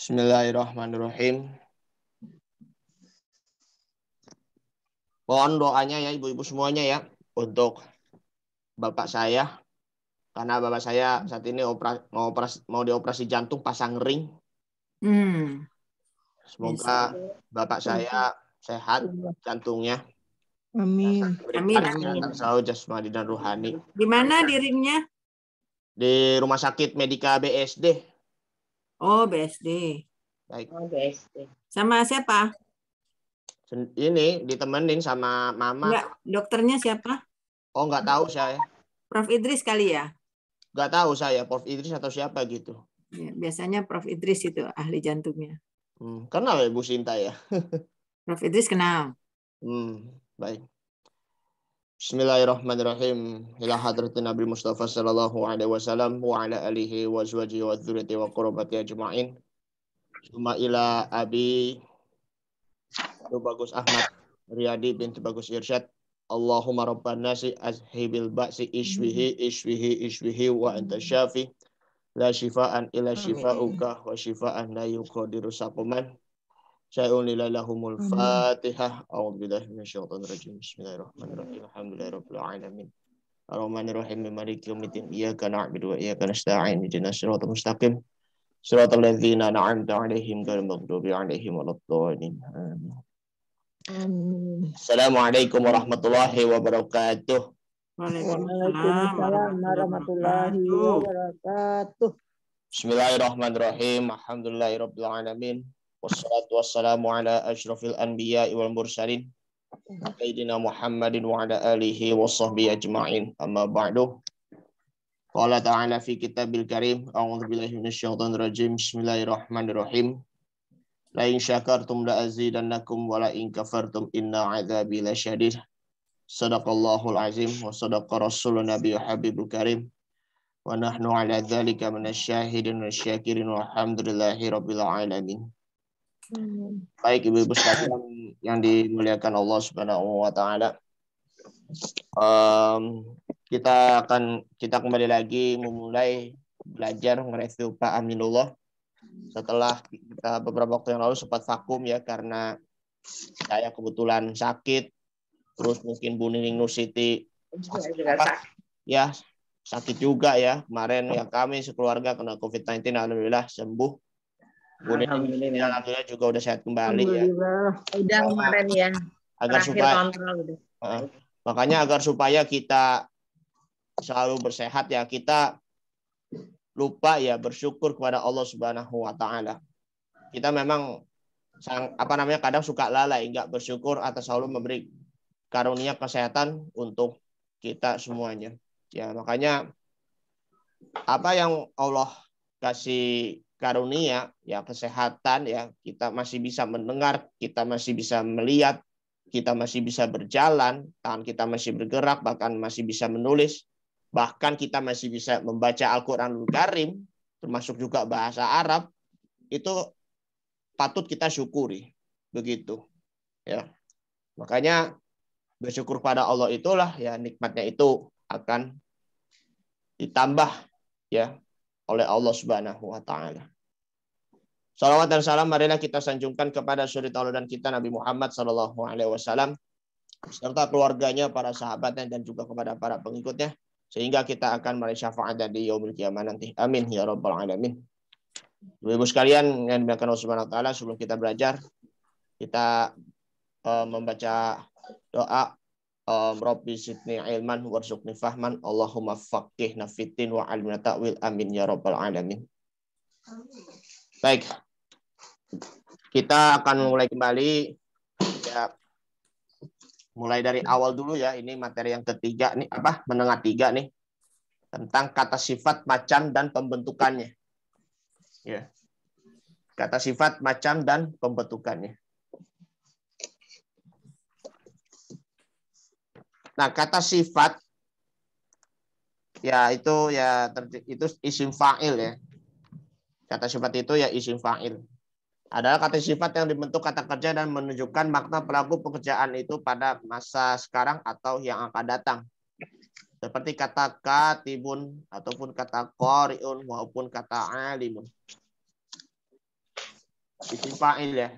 Bismillahirrahmanirrahim. Mohon doanya ya ibu-ibu semuanya ya untuk bapak saya karena bapak saya saat ini opera, mau operasi, mau dioperasi jantung pasang ring. Hmm. Semoga bapak saya sehat jantungnya. Amin. Amin. Amin. Selalu jasmani dan ruhani. Di mana dirinya? di Rumah Sakit Medika BSD. Oh, BSD. Baik. Oh, BSD. Sama siapa? Ini ditemenin sama mama. Enggak, dokternya siapa? Oh, enggak tahu saya. Prof Idris kali ya? Enggak tahu saya, Prof Idris atau siapa gitu. Ya, biasanya Prof Idris itu ahli jantungnya. Hmm, kenal ya Bu Sinta ya? Prof Idris kenal. Hmm, baik. Bismillahirrahmanirrahim. Ila hadratin Nabi Mustafa sallallahu alaihi wasallam wa ala alihi wa azwajihi wa dzurriyyati wa qurbati ajma'in. Suma ila Abi Bagus Ahmad Riyadi bin Bagus Irsyad. Allahumma rabban nasi azhibil ba'si ishwihi ishwihi ishwihi wa anta syafi. La shifaan ila shifauka wa shifaan la yuqadiru saqaman. شيء لله لهم الفاتحة أعوذ بالله من الشيطان الرجيم بسم الله الرحمن الرحيم الحمد لله رب العالمين الرحمن الرحيم مالك يوم الدين إياك نعبد وإياك نستعين اهدنا الصراط المستقيم صراط الذين أنعمت عليهم غير المغضوب عليهم ولا الضالين السلام عليكم ورحمة الله وبركاته وعليكم السلام ورحمة الله وبركاته بسم الله الرحمن الرحيم الحمد لله رب العالمين wassalatu wassalamu ala asyrafil anbiya wal mursalin Sayyidina Muhammadin wa ala alihi wa sahbihi ajma'in amma ba'du Qala ta'ala fi kitabil karim A'udhu billahi minasyaitan rajim Bismillahirrahmanirrahim La in syakartum la azidannakum wa la in kafartum inna azabi la syadid Sadaqallahul azim wa sadaqa rasulun nabi habibul karim Wa nahnu ala dhalika minasyahidin wa syakirin walhamdulillahi rabbil alamin Baik ibu-ibu sekalian yang dimuliakan Allah Subhanahu wa taala. Um, kita akan kita kembali lagi memulai belajar mereview Pak Aminullah setelah kita beberapa waktu yang lalu sempat vakum ya karena saya kebetulan sakit terus mungkin Bu Nining Nusiti ya sakit juga ya kemarin ya kami sekeluarga kena COVID-19 alhamdulillah sembuh Bu Nini, alhamdulillah. alhamdulillah juga udah sehat kembali ya. Udah kemarin ya. Agar supaya Uh, makanya agar supaya kita selalu bersehat ya kita lupa ya bersyukur kepada Allah Subhanahu wa taala. Kita memang sang apa namanya kadang suka lalai nggak bersyukur atas allah memberi karunia kesehatan untuk kita semuanya. Ya, makanya apa yang Allah kasih karunia ya kesehatan ya kita masih bisa mendengar kita masih bisa melihat kita masih bisa berjalan tangan kita masih bergerak bahkan masih bisa menulis bahkan kita masih bisa membaca Al-Qur'anul Karim termasuk juga bahasa Arab itu patut kita syukuri begitu ya makanya bersyukur pada Allah itulah ya nikmatnya itu akan ditambah ya oleh Allah Subhanahu wa taala. Salawat dan salam marilah kita sanjungkan kepada suri dan kita Nabi Muhammad sallallahu alaihi wasallam serta keluarganya, para sahabatnya dan juga kepada para pengikutnya sehingga kita akan meraih syafaat dari yaumil kiamah nanti. Amin ya rabbal alamin. Ibu-ibu sekalian yang dimuliakan Allah Subhanahu wa taala sebelum kita belajar kita eh, membaca doa Um, Rabbi zidni ilman warzuqni fahman Allahumma faqihna fitin wa alimna ta'wil amin ya rabbal alamin. Baik. Kita akan mulai kembali ya mulai dari awal dulu ya. Ini materi yang ketiga nih apa? Menengah tiga nih tentang kata sifat macam dan pembentukannya. Ya. Kata sifat macam dan pembentukannya. Nah, kata sifat ya itu ya itu isim fa'il ya. Kata sifat itu ya isim fa'il. Adalah kata sifat yang dibentuk kata kerja dan menunjukkan makna pelaku pekerjaan itu pada masa sekarang atau yang akan datang. Seperti kata katibun ataupun kata qari'un maupun kata alimun. Isim fa'il ya.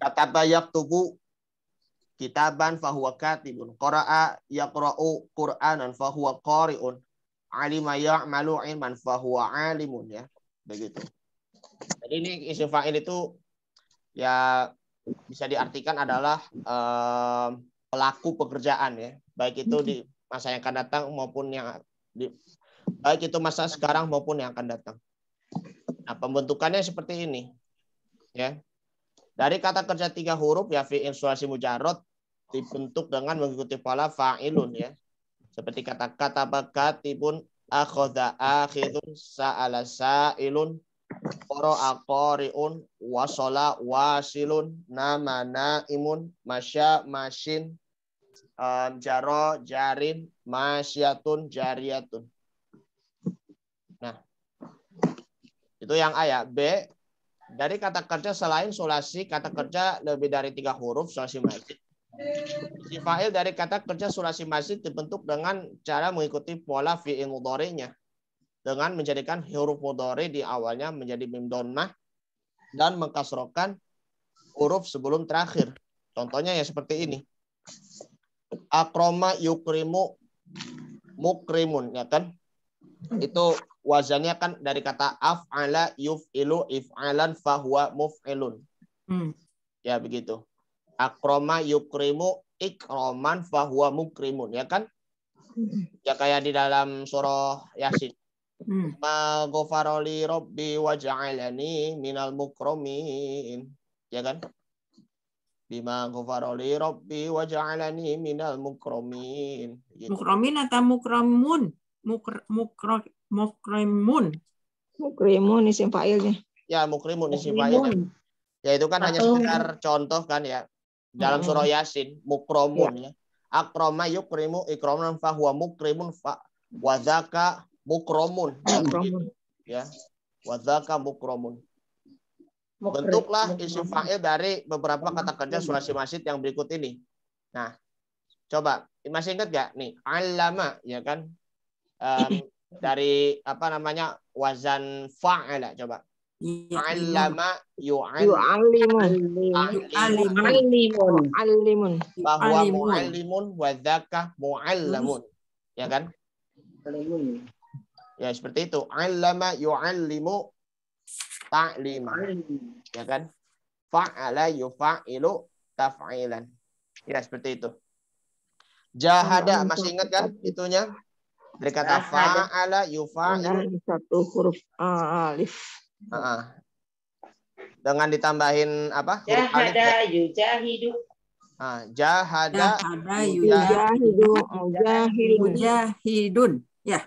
Kata bayak tubuh kitaban fahuwa katibun qara'a yaqra'u qur'anan fahuwa qari'un alima ya'malu ilman fahuwa alimun ya begitu jadi ini isu fa'il itu ya bisa diartikan adalah um, pelaku pekerjaan ya baik itu di masa yang akan datang maupun yang di, baik itu masa sekarang maupun yang akan datang nah pembentukannya seperti ini ya dari kata kerja tiga huruf ya fi'il sulasi mujarot dibentuk dengan mengikuti pola fa'ilun ya. Seperti kata-kata bakatibun akhadha akhidun sa'ala sa'ilun qara'a qari'un wasala wasilun nama naimun masya masin um, jaro jarin masyatun jariyatun. Nah, itu yang A ya. B, dari kata kerja selain solasi, kata kerja lebih dari tiga huruf, solasi masjid, Si fa'il dari kata kerja sulasi masjid dibentuk dengan cara mengikuti pola fi'il mudorinya. dengan menjadikan huruf mudori di awalnya menjadi mim dan mengkasrokan huruf sebelum terakhir. Contohnya ya seperti ini. Akroma yukrimu mukrimun ya kan? Itu wazannya kan dari kata af'ala yuf'ilu if'alan fahuwa muf'ilun. Hmm. Ya begitu akroma yukrimu ikroman fahuwa mukrimun ya kan ya kayak di dalam surah yasin hmm. ma robbi waj'alani minal mukromin ya kan bima ghafaroli robbi waj'alani minal mukromin gitu. mukromin atau mukromun Mukr, mukro, mukrimun mukrimun isim fa'ilnya ya mukrimun isim fa'ilnya ya itu kan Atau... hanya sekedar contoh kan ya dalam surah Yasin mukromun iya. ya. Akroma yukrimu ikroman fahuwa mukrimun fa wazaka mukromun. ya. Wazaka mukromun. Bentuklah isi fa'il dari beberapa kata kerja sulasi masjid yang berikut ini. Nah, coba masih ingat gak nih alama ya kan um, dari apa namanya wazan fa'ala coba Iya, allama yu'allimun yu'allimun bahwa mu'allimun wa dzaka mu'allamun ya kan ya seperti itu allama yu'allimu ta'lima ya kan fa'ala yufa'ilu taf'ilan ya seperti itu jahada masih ingat kan itunya dari kata fa'ala yufa'ilu satu huruf alif Uh -uh. Dengan ditambahin apa? Jahada ya, ya? yujahidu. Ah, jahada, jahada ya, yujahidu. Mujahidun. Ya.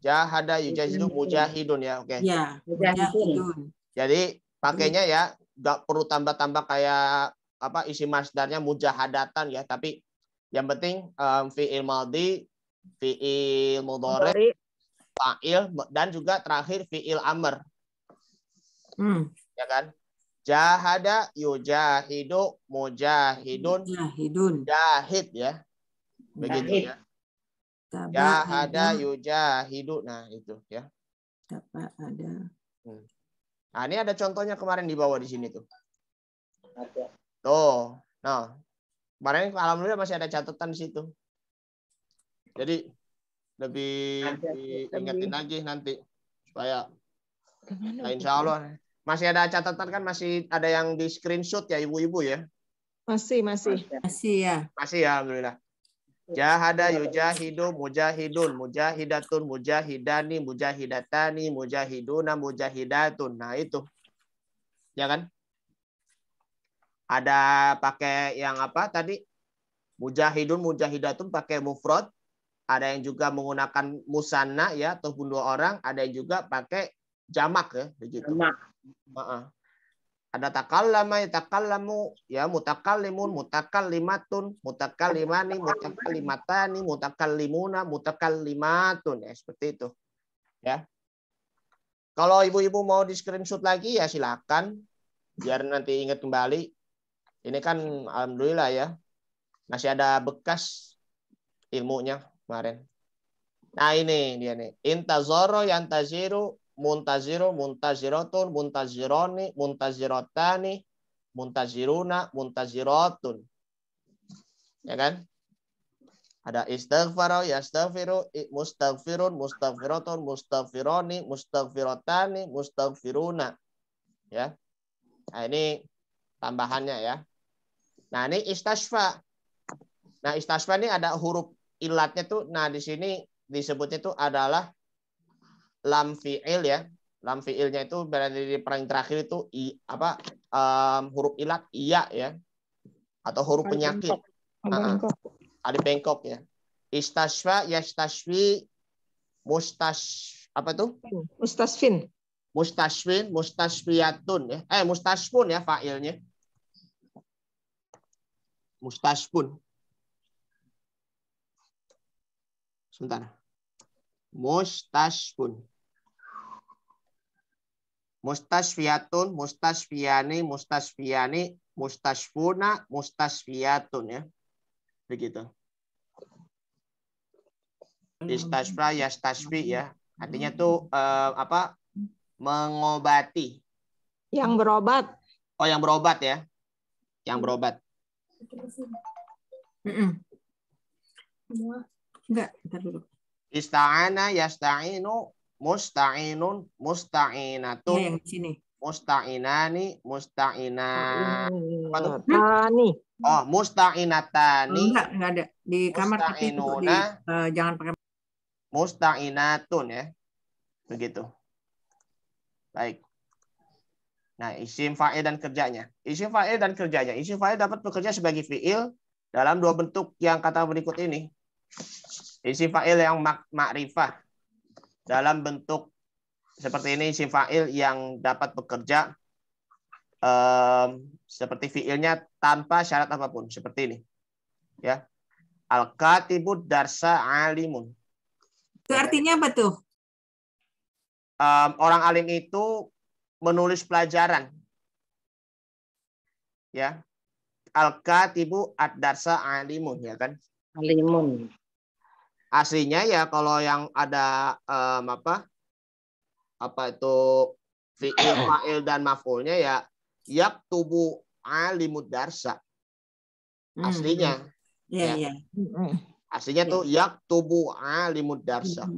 Jahada yujahidu mujahidun ya. Oke. Okay. Ya. Mujahidun. Jadi pakainya ya nggak perlu tambah-tambah kayak apa isi masdarnya mujahadatan ya tapi yang penting um, fiil maldi fiil mudhari fa'il dan juga terakhir fiil amr Hmm. Ya kan? Jahada yujahidu mujahidun. Mujahidun. Jahid ya. Begitu Jahid. ya. Taba jahada ada. yujahidu. Nah itu ya. Taba ada. Hmm. Nah ini ada contohnya kemarin di bawah di sini tuh. Ada. Tuh. Nah. Kemarin alhamdulillah masih ada catatan di situ. Jadi lebih diingetin lagi nanti supaya nah, insya Allah masih ada catatan kan masih ada yang di screenshot ya ibu-ibu ya? Masih, masih. Masih ya. Masih ya, alhamdulillah. Jahada yujahidu mujahidun mujahidatun mujahidani mujahidatani mujahiduna mujahidatun. Nah, itu. Ya kan? Ada pakai yang apa tadi? Mujahidun mujahidatun pakai mufrad, ada yang juga menggunakan musanna ya ataupun dua orang, ada yang juga pakai jamak ya begitu. Jamak takal Ada takallama, yatakallamu, ya mutakallimun, mutakallimatun, mutakallimani, mutakallimatani, mutakallimuna, mutakallimatun. Ya, seperti itu. Ya. Kalau ibu-ibu mau di screenshot lagi ya silakan. Biar nanti ingat kembali. Ini kan alhamdulillah ya. Masih ada bekas ilmunya kemarin. Nah ini dia nih. Intazoro yantaziru muntaziru, muntaziratun, muntazironi, muntazirotani, muntaziruna, muntazirotun. Ya kan? Ada istighfar, yastaghfiru, mustaghfirun, mustaghfiratun, mustaghfironi, mustaghfiratani, mustaghfiruna. Ya. Nah, ini tambahannya ya. Nah, ini istasfa. Nah, istasfa ini ada huruf ilatnya tuh. Nah, di sini disebutnya itu adalah lam fi'il ya. Lam fi'ilnya itu berada di perang terakhir itu i apa um, huruf ilat iya ya. Atau huruf penyakit. Ada bengkok. bengkok ya. Istashwa, yastashwi, mustash apa tuh? Mustashfin. Mustashfin, mustashfiyatun ya. Eh mustashfun ya fa'ilnya. Mustashfun. Sebentar mustashfun. Mustashfiatun, mustashfiani, mustashfiani, mustashfuna, mustashfiatun ya. Begitu. Istashfa, yastashfi ya. Artinya tuh eh, apa? Mengobati. Yang berobat. Oh, yang berobat ya. Yang berobat. Mm Enggak, ntar dulu. Ista'ana yasta'inu musta'inun musta'inatun. Ya, di sini. Musta'inani, mustainatani, Oh, musta'inatani. Enggak, enggak ada. Di kamar tapi itu di, uh, jangan pakai musta'inatun ya. Begitu. Baik. Nah, isim fa'il dan kerjanya. Isim fa'il dan kerjanya. Isim fa'il dapat bekerja sebagai fi'il dalam dua bentuk yang kata berikut ini. Isi fa'il yang mak makrifah dalam bentuk seperti ini isi fa'il yang dapat bekerja um, seperti fiilnya tanpa syarat apapun seperti ini. Ya. Al-katibu darsa alimun. Itu artinya apa tuh? Um, orang alim itu menulis pelajaran. Ya. Al-katibu ad-darsa alimun ya kan? Alimun aslinya ya kalau yang ada um, apa apa itu fiil fa'il dan maf'ulnya ya yak tubuh alimud darsa hmm, aslinya ya ya, ya. ya. aslinya ya. tuh yak tubuh alimud darsa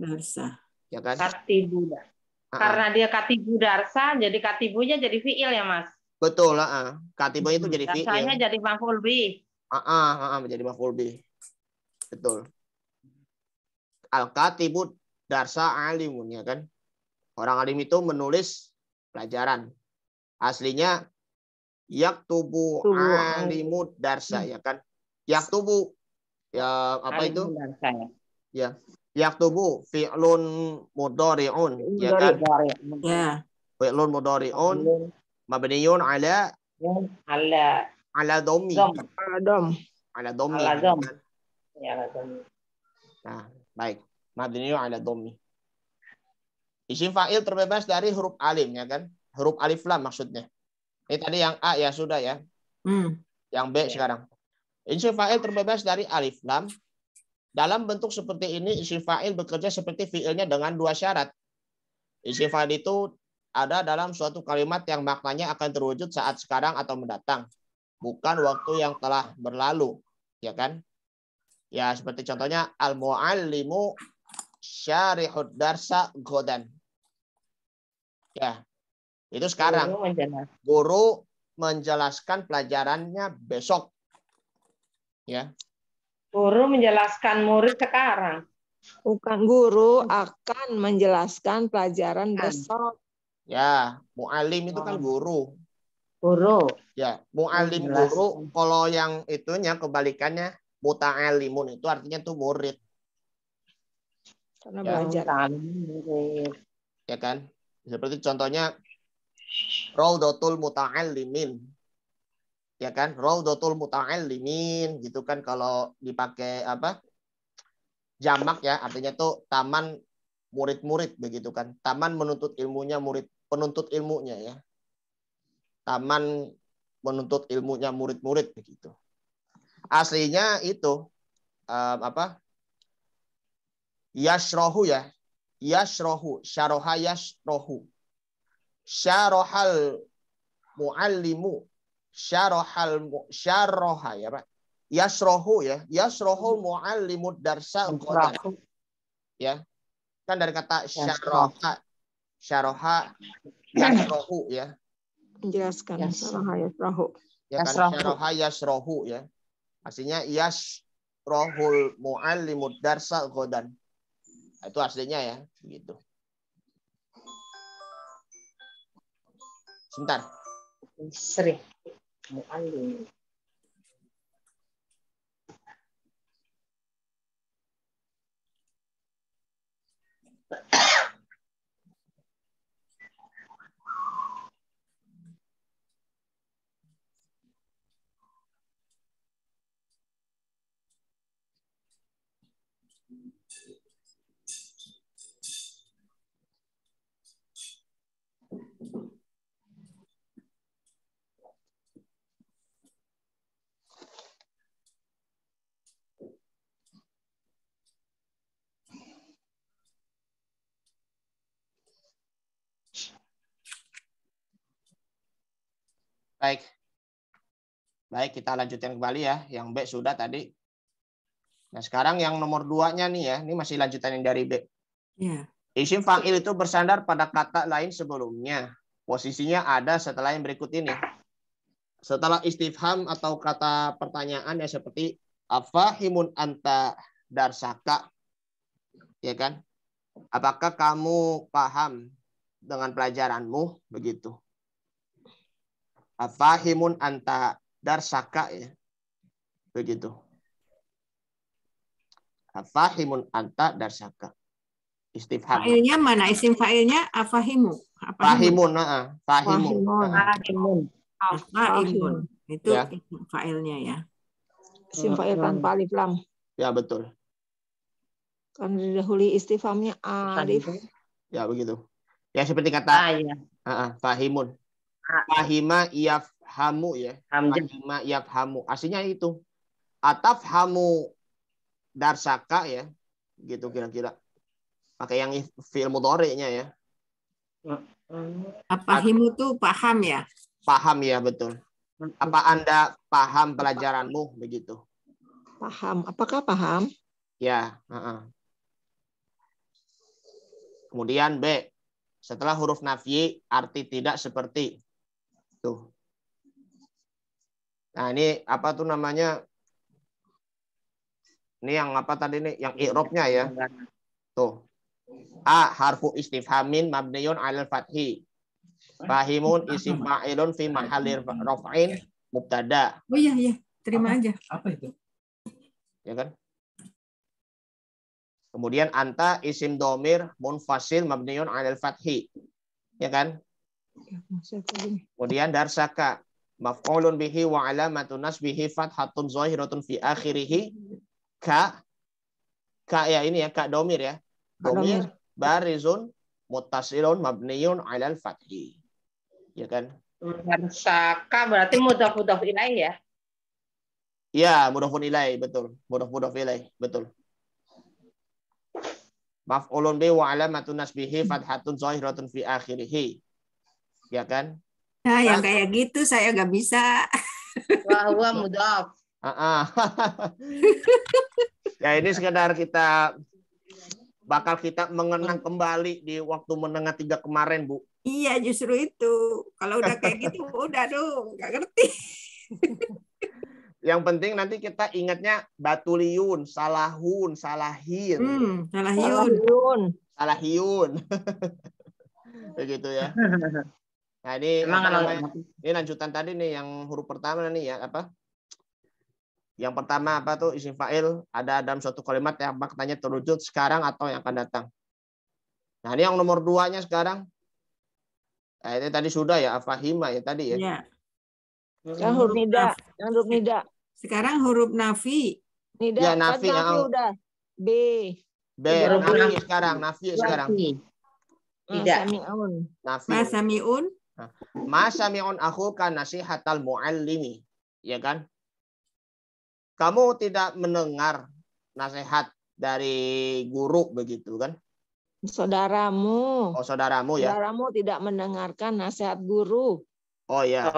ya kan katibu karena dia katibu darsa jadi katibunya jadi fiil ya mas betul lah uh katibunya itu hmm. jadi fiil darsanya jadi maf'ul bi ah -uh, jadi maf'ul bi betul al-katibut darsa alimun ya kan. Orang alim itu menulis pelajaran. Aslinya yaktubu alimud darsa hmm. ya kan. Yaktubu ya apa itu? Ya. ya. Yaktubu fi'lun mudhari'un ya kan. Ya. Fi'lun mudhari'un mabniun ala ya, ala ala domi. Ala dom. Ala domi. Ya kan? Nah, Baik, mabniu ala dhammi. Isim fa'il terbebas dari huruf alim ya kan? Huruf alif lam maksudnya. Ini tadi yang A ya sudah ya. Hmm. Yang B sekarang. Isim fa'il terbebas dari alif lam. Dalam bentuk seperti ini isim fa'il bekerja seperti fi'ilnya dengan dua syarat. Isim fa'il itu ada dalam suatu kalimat yang maknanya akan terwujud saat sekarang atau mendatang, bukan waktu yang telah berlalu, ya kan? Ya, seperti contohnya al-muallimu syarihud darsa godan. Ya. Itu sekarang. Guru, menjelaskan. Guru menjelaskan pelajarannya besok. Ya. Guru menjelaskan murid sekarang. Bukan guru akan menjelaskan pelajaran besok. Ya, mualim itu kan oh. guru. Guru. Ya, mualim guru. Kalau yang itunya kebalikannya muta'alimun itu artinya tuh murid. Karena ya, belajar. Murid. Ya kan? Seperti contohnya Raudatul muta'allimin. Ya kan? Raudatul muta'allimin gitu kan kalau dipakai apa? jamak ya, artinya tuh taman murid-murid begitu kan. Taman menuntut ilmunya murid penuntut ilmunya ya. Taman menuntut ilmunya murid-murid begitu aslinya itu um, apa? Yashrohu ya. Yashrohu. Syaroha yashrohu. Syarohal muallimu. Syarohal mu, syaroha ya Pak. Yashrohu ya. yashrohu muallimu darsa Ya. Kan dari kata syaroha. Syaroha yashrohu ya. Menjelaskan. Yashroha yashrohu. Ya kan? Syaroha yashrohu ya. Aslinya yas rohul muallimud darsa godan. Itu aslinya ya, begitu. Sebentar. Sering. Muallim. Thank Baik. Baik, kita lanjutkan kembali ya. Yang B sudah tadi. Nah, sekarang yang nomor nya nih ya. Ini masih lanjutan yang dari B. Yeah. Isim fa'il itu bersandar pada kata lain sebelumnya. Posisinya ada setelah yang berikut ini. Setelah istifham atau kata pertanyaan ya seperti afahimun anta darsaka. Ya kan? Apakah kamu paham dengan pelajaranmu begitu? Afahimun anta darsaka ya. Begitu. Afahimun anta darsaka. Istifham. Fa'ilnya mana? Isim fa'ilnya afahimu. Fahimun, heeh. Fahimun. Fahimun. Fahimun. Itu ya. fa'ilnya ya. Isim fa'il hmm. tanpa alif lam. Ya, betul. Kan didahului istifhamnya alif. Ya, begitu. Ya, seperti kata ah, ya. Uh, fahimun. Fahima yafhamu ya. Hamzah. Fahima yafhamu. Aslinya itu. Atafhamu darsaka ya. Gitu kira-kira. Pakai yang fi'il mudhari'nya ya. himu itu paham ya? Paham ya, betul. Apa Anda paham pelajaranmu begitu? Paham. Apakah paham? Ya. Uh -uh. Kemudian B. Setelah huruf nafi, arti tidak seperti. Tuh. Nah, ini apa tuh namanya? Ini yang apa tadi nih? Yang i'rabnya ya. Tuh. A harfu istifhamin mabniun 'alal fathi. Fahimun isim fa'ilun fi mahallir rafa'in mubtada. Oh iya iya, terima apa, aja. Apa itu? Ya kan? Kemudian anta isim domir munfasil mabniun 'alal fathi. Ya kan? Ya, Kemudian darsaka maf'ulun bihi wa alamatun nasbihi fathatun zahiratun fi akhirih ka ka ya ini ya ka domir ya. Domir barizun muttasilun mabniun alal fathi. Ya kan? Darsaka berarti mudhaf mudhaf ilaih ya. Ya, mudah ilaih, betul. Mudhaf mudhaf ilaih, betul. Maf'ulun bihi wa alamatun nasbihi fathatun zahiratun fi akhirih ya kan? Nah, yang kayak gitu saya nggak bisa. Wah, wah mudah. ya ini sekedar kita bakal kita mengenang kembali di waktu menengah tiga kemarin, Bu. Iya, justru itu. Kalau udah kayak gitu, udah dong, nggak ngerti. Yang penting nanti kita ingatnya Batuliyun, Salahun, Salahin. Hmm, salahiyun. Salahiyun. Salahiyun. Begitu ya. Nah, ini Emang ini lanjutan tadi nih yang huruf pertama nih ya apa? Yang pertama apa tuh isim fa'il ada dalam suatu kalimat yang maknanya terwujud sekarang atau yang akan datang. Nah, ini yang nomor duanya sekarang. Eh, ini tadi sudah ya afahima ya tadi ya. ya. Yang huruf nida, yang huruf nida. Sekarang huruf nafi. Nida, ya, nafi, nafi ya. udah. B. B, nafi sekarang, ah, nafi sekarang. Tidak. Nasamiun. Nafi. Nasamiun kan nasihat nasihatal muallimi. Ya kan? Kamu tidak mendengar nasihat dari guru begitu kan? Saudaramu. Oh, saudaramu ya. Saudaramu tidak mendengarkan nasihat guru. Oh ya.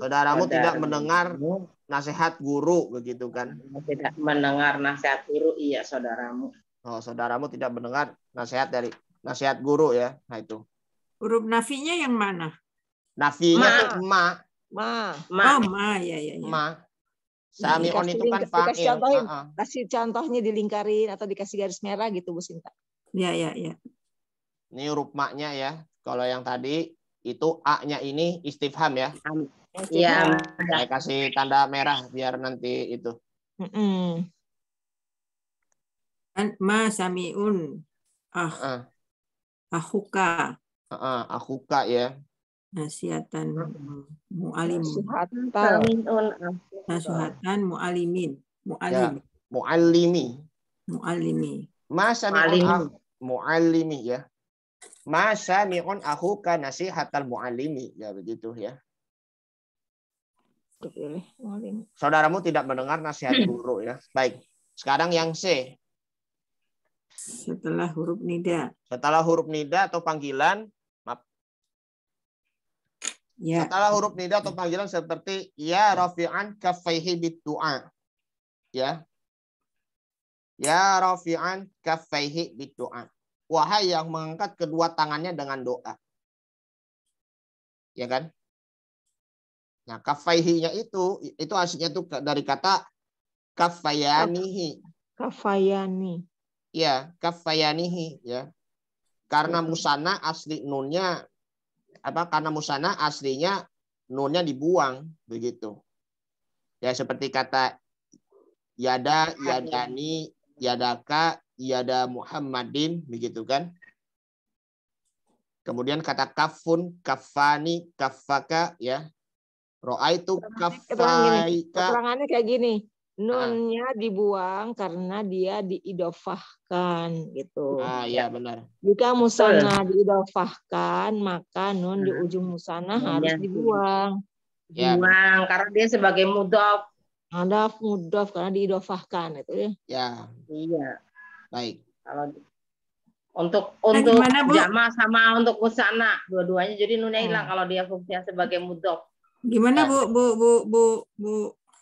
Saudaramu tidak mendengar nasihat guru begitu kan? Tidak mendengar nasihat guru iya saudaramu. Oh, saudaramu tidak mendengar nasihat dari nasihat guru ya. Nah itu. Huruf nafinya yang mana? Nafinya ma. tuh ma. Ma. ma. Oh, ma ya ya. ya. Ma. Hmm, on itu kan fa'il. Kasih, uh Kasih contohnya dilingkarin atau dikasih garis merah gitu Bu Sinta. Ya ya ya. Ini huruf maknya ya. Kalau yang tadi itu A-nya ini istifham ya. Iya. iya. Saya kasih tanda merah biar nanti itu. Mm -mm. Ma samiun ah uh. ahuka uh, akuka ya Nasihatan mu'alim Nasihatan mu'alimin mu'alim mu'alimi mu'alimi masa mu'alimi mu'alimi ya masa mi'un akuka nasihatan mu'alimi ya begitu ya Saudaramu tidak mendengar nasihat guru ya. Baik. Sekarang yang C. Setelah huruf nida. Setelah huruf nida atau panggilan Ya. Setelah huruf nida atau panggilan seperti ya rafi'an kafaihi biddu'a. Ya. Ya rafi'an kafaihi biddu'a. Wahai yang mengangkat kedua tangannya dengan doa. Ya kan? Nah, kafaihinya itu itu aslinya itu dari kata kafayanihi. Kafayani. Ya, kafayanihi ya. Karena musana asli nunnya apa karena musana aslinya nunnya dibuang begitu. Ya seperti kata yada, yadani, yadaka, yada Muhammadin begitu kan. Kemudian kata kafun, kafani, kafaka ya. Roa itu kafaika. Keterangannya kayak gini. Nunnya dibuang karena dia diidofahkan gitu. Ah iya benar. Jika musana diidofahkan maka nun di ujung musana hmm. harus dibuang. Ya. Dibuang karena dia sebagai mudof. ada mudof karena diidofahkan itu ya. Ya. Iya. Baik. Kalau untuk nah, untuk gimana, jama sama untuk musana dua-duanya jadi nunnya nah. hilang kalau dia fungsinya sebagai mudof. Gimana nah. bu bu bu bu bu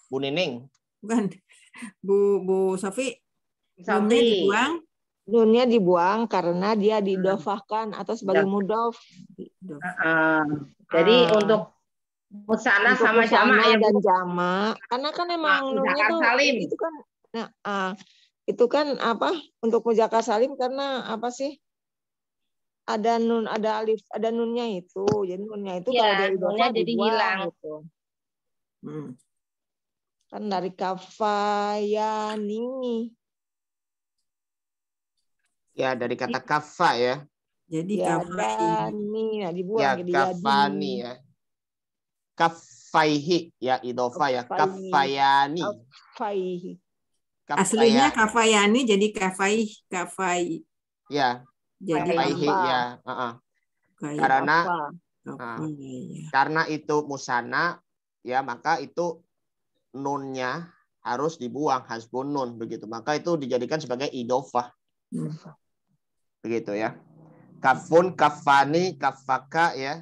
Bu Nining? bukan Bu Bu Sofi dunia dibuang dunia dibuang karena dia hmm. didofahkan atau sebagai ya. mudof. Uh, jadi uh, untuk musana untuk sama jama ya dan jama karena kan emang uh, nunnya itu kan nah, uh, itu kan apa untuk mujaka salim karena apa sih ada nun ada alif ada nunnya itu jadi nunnya itu ya, kalau dari nunnya jadi dibuang, hilang gitu. Hmm. Kan dari kafayani. Ya, dari kata kafa ya. Jadi ya, kafani. Nah, dibuang ya, jadi kafani ya. Kafaihi ya idofa ya kafayani. Kafaihi. Kafaya. Aslinya kafayani jadi kafai kafai. Ya. Jadi kafaihi ya. Uh -uh. karena apa? Ah. Ya. Uh, karena itu musana ya maka itu nunnya harus dibuang hasbun nun begitu. Maka itu dijadikan sebagai idofah. Begitu ya. Kafun, kafani, kafaka ya.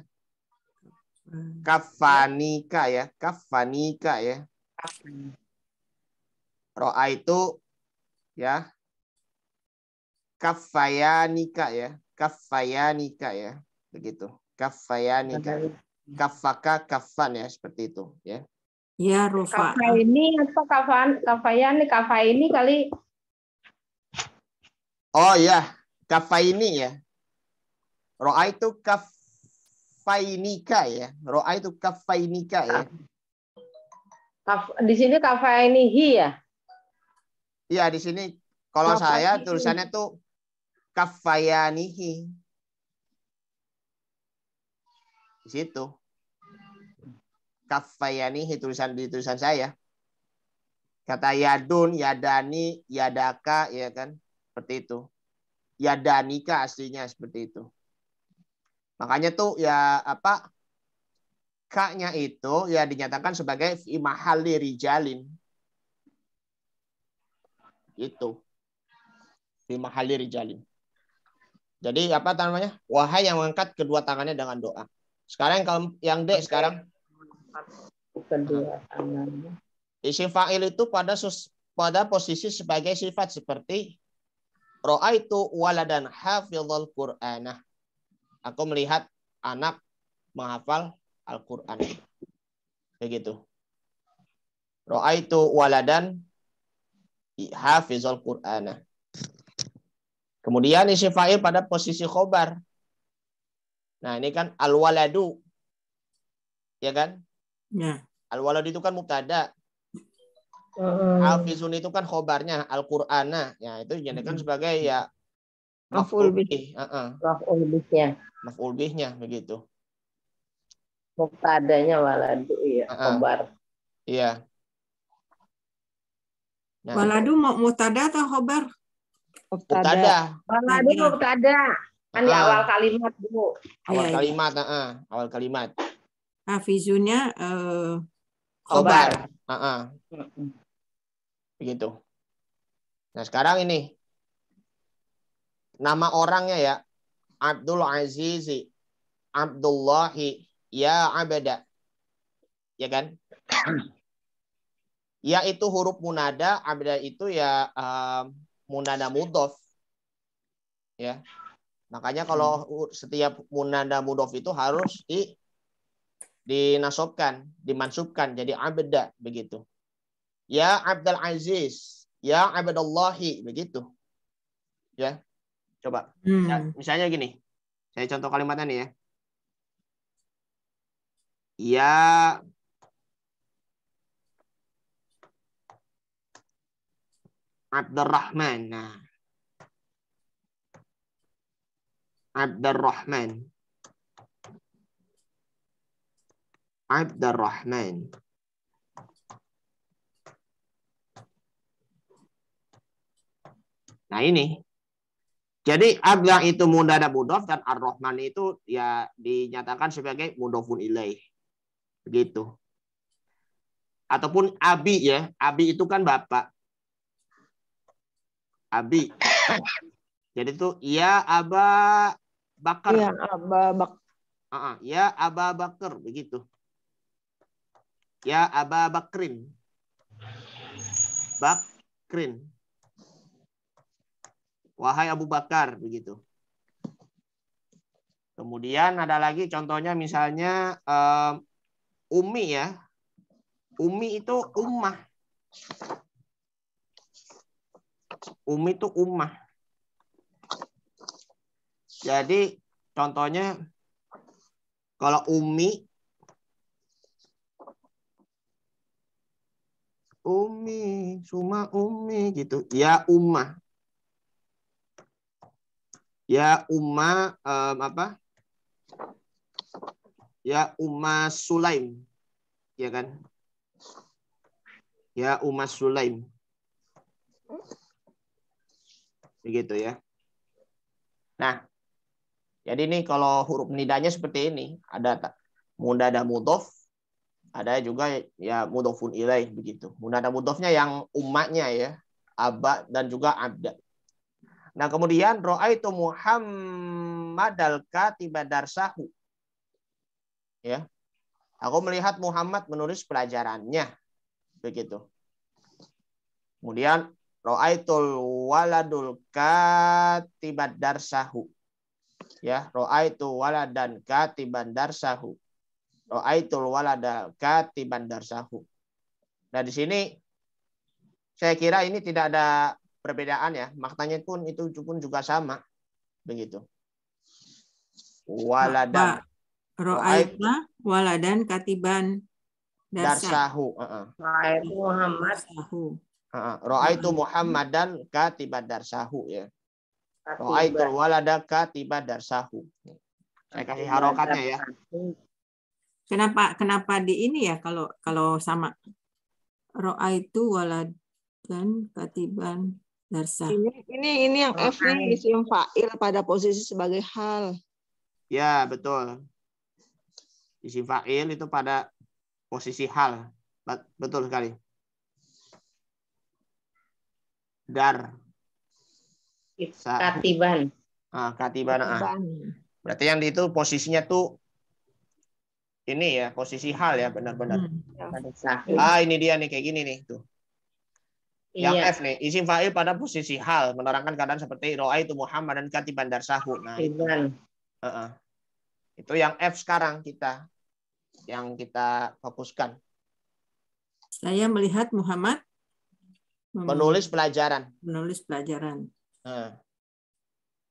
Kafanika ya, kafanika ya. Ro'a itu ya kafayanika ya, kafayanika ya. Begitu. Kafayanika. Kafaka kafan ya seperti itu ya. Ya, Rufa. Kafa ini apa kafan, kafayan, kafa ini kali. Oh ya, kafa ini ya. Roa itu kafainika ya. Roa itu kafainika ya. Kaf, di sini hi ya. Iya, di sini kalau kafa saya tulisannya tuh kafayanihi. Di situ kafayani tulisan di tulisan saya. Kata yadun, yadani, yadaka, ya kan? Seperti itu. Yadanika aslinya seperti itu. Makanya tuh ya apa? kaknya itu ya dinyatakan sebagai imahali rijalin. Itu. Imahali rijalin. Jadi apa namanya? Wahai yang mengangkat kedua tangannya dengan doa. Sekarang yang, yang D sekarang kedua tangannya. Isim fa'il itu pada sus, pada posisi sebagai sifat seperti Ro'aitu waladan hafizul Qur'anah. Aku melihat anak menghafal Al-Qur'an. Begitu. Ro'aitu waladan hafizul Qur'anah. Kemudian isim fa'il pada posisi khobar. Nah, ini kan al-waladu. Ya kan? Ya. Al-walad itu kan mubtada. Uh, eh, al fisun itu kan khobarnya, Al-Qur'ana. Ya, itu dijadikan uh, sebagai ya maf'ul bih. -uh. Maf'ul bihnya. Maf'ul bihnya begitu. Mutadanya waladu ya, uh, khobar. Iya. Nah. Waladu mubtada atau khobar? Mubtada. Waladu mubtada. Kan di awal kalimat, Bu. Awal iya, iya. kalimat, heeh. Awal kalimat. Hafizunnya uh, kobar, Uh -uh. Begitu. Nah sekarang ini nama orangnya ya Abdul Azizi Abdullahi ya abada ya kan ya itu huruf munada abda itu ya uh, munada mudof ya makanya kalau hmm. setiap munada mudof itu harus di dinasobkan, dimansubkan jadi abda begitu. Ya Abdul Aziz, ya Abdullahi begitu. Ya. Coba. Hmm. Ya, misalnya gini. Saya contoh kalimatnya nih ya. Ya Abdurrahman. Nah. Abdurrahman. Abdurrahman. Nah ini. Jadi abla itu muda dan mudof dan ar-Rahman itu ya dinyatakan sebagai mudofun ilaih. Begitu. Ataupun abi ya. Abi itu kan bapak. Abi. Jadi itu ya aba bakar. Ya aba bak. Uh -uh, ya aba bakar begitu. Ya Aba Bakrin. Bakrin. Wahai Abu Bakar begitu. Kemudian ada lagi contohnya misalnya um, Umi ya. Umi itu ummah. Umi itu ummah. Jadi contohnya kalau umi Umi, suma umi gitu. Ya Uma, Ya Uma, um, apa? Ya Uma Sulaim. Ya kan? Ya Uma Sulaim. Begitu ya. Nah, jadi nih kalau huruf nidanya seperti ini, ada mudah ada mudof, ada juga ya mudofun ilaih begitu. Munada mudofnya yang umatnya ya, abad dan juga abda. Nah kemudian roa itu Muhammad al katiba darsahu. Ya, aku melihat Muhammad menulis pelajarannya begitu. Kemudian roa itu waladul katiba darsahu. Ya, roa itu waladan katiban darsahu Ro'aitul walada katiban darsahu. Nah, di sini saya kira ini tidak ada perbedaan ya. Maknanya pun itu pun juga sama. Begitu. Walada Ro'aita waladan katiban darsahu. Ro'aitu Muhammad. Ro'aitu Muhammadan katiban darsahu ya. Ro'aitul walada katiban darsahu. Saya kasih harokatnya ya. Kenapa kenapa di ini ya kalau kalau sama roa itu walad dan katiban darsa. Ini ini, ini yang F ini isim fa'il pada posisi sebagai hal. Ya, betul. Isim fa'il itu pada posisi hal. Betul sekali. Dar. Katiban. Ah, katiban. Ah. katiban. Ah. Berarti yang di itu posisinya tuh ini ya posisi hal ya benar-benar. Hmm. Ya. Nah, ah ini dia nih kayak gini nih tuh. Yang iya. F nih isim fa'il pada posisi hal menerangkan keadaan seperti roa itu Muhammad dan bandar sahu. Nah itu. Uh -uh. itu yang F sekarang kita yang kita fokuskan. Saya melihat Muhammad menulis pelajaran. Menulis pelajaran. Uh.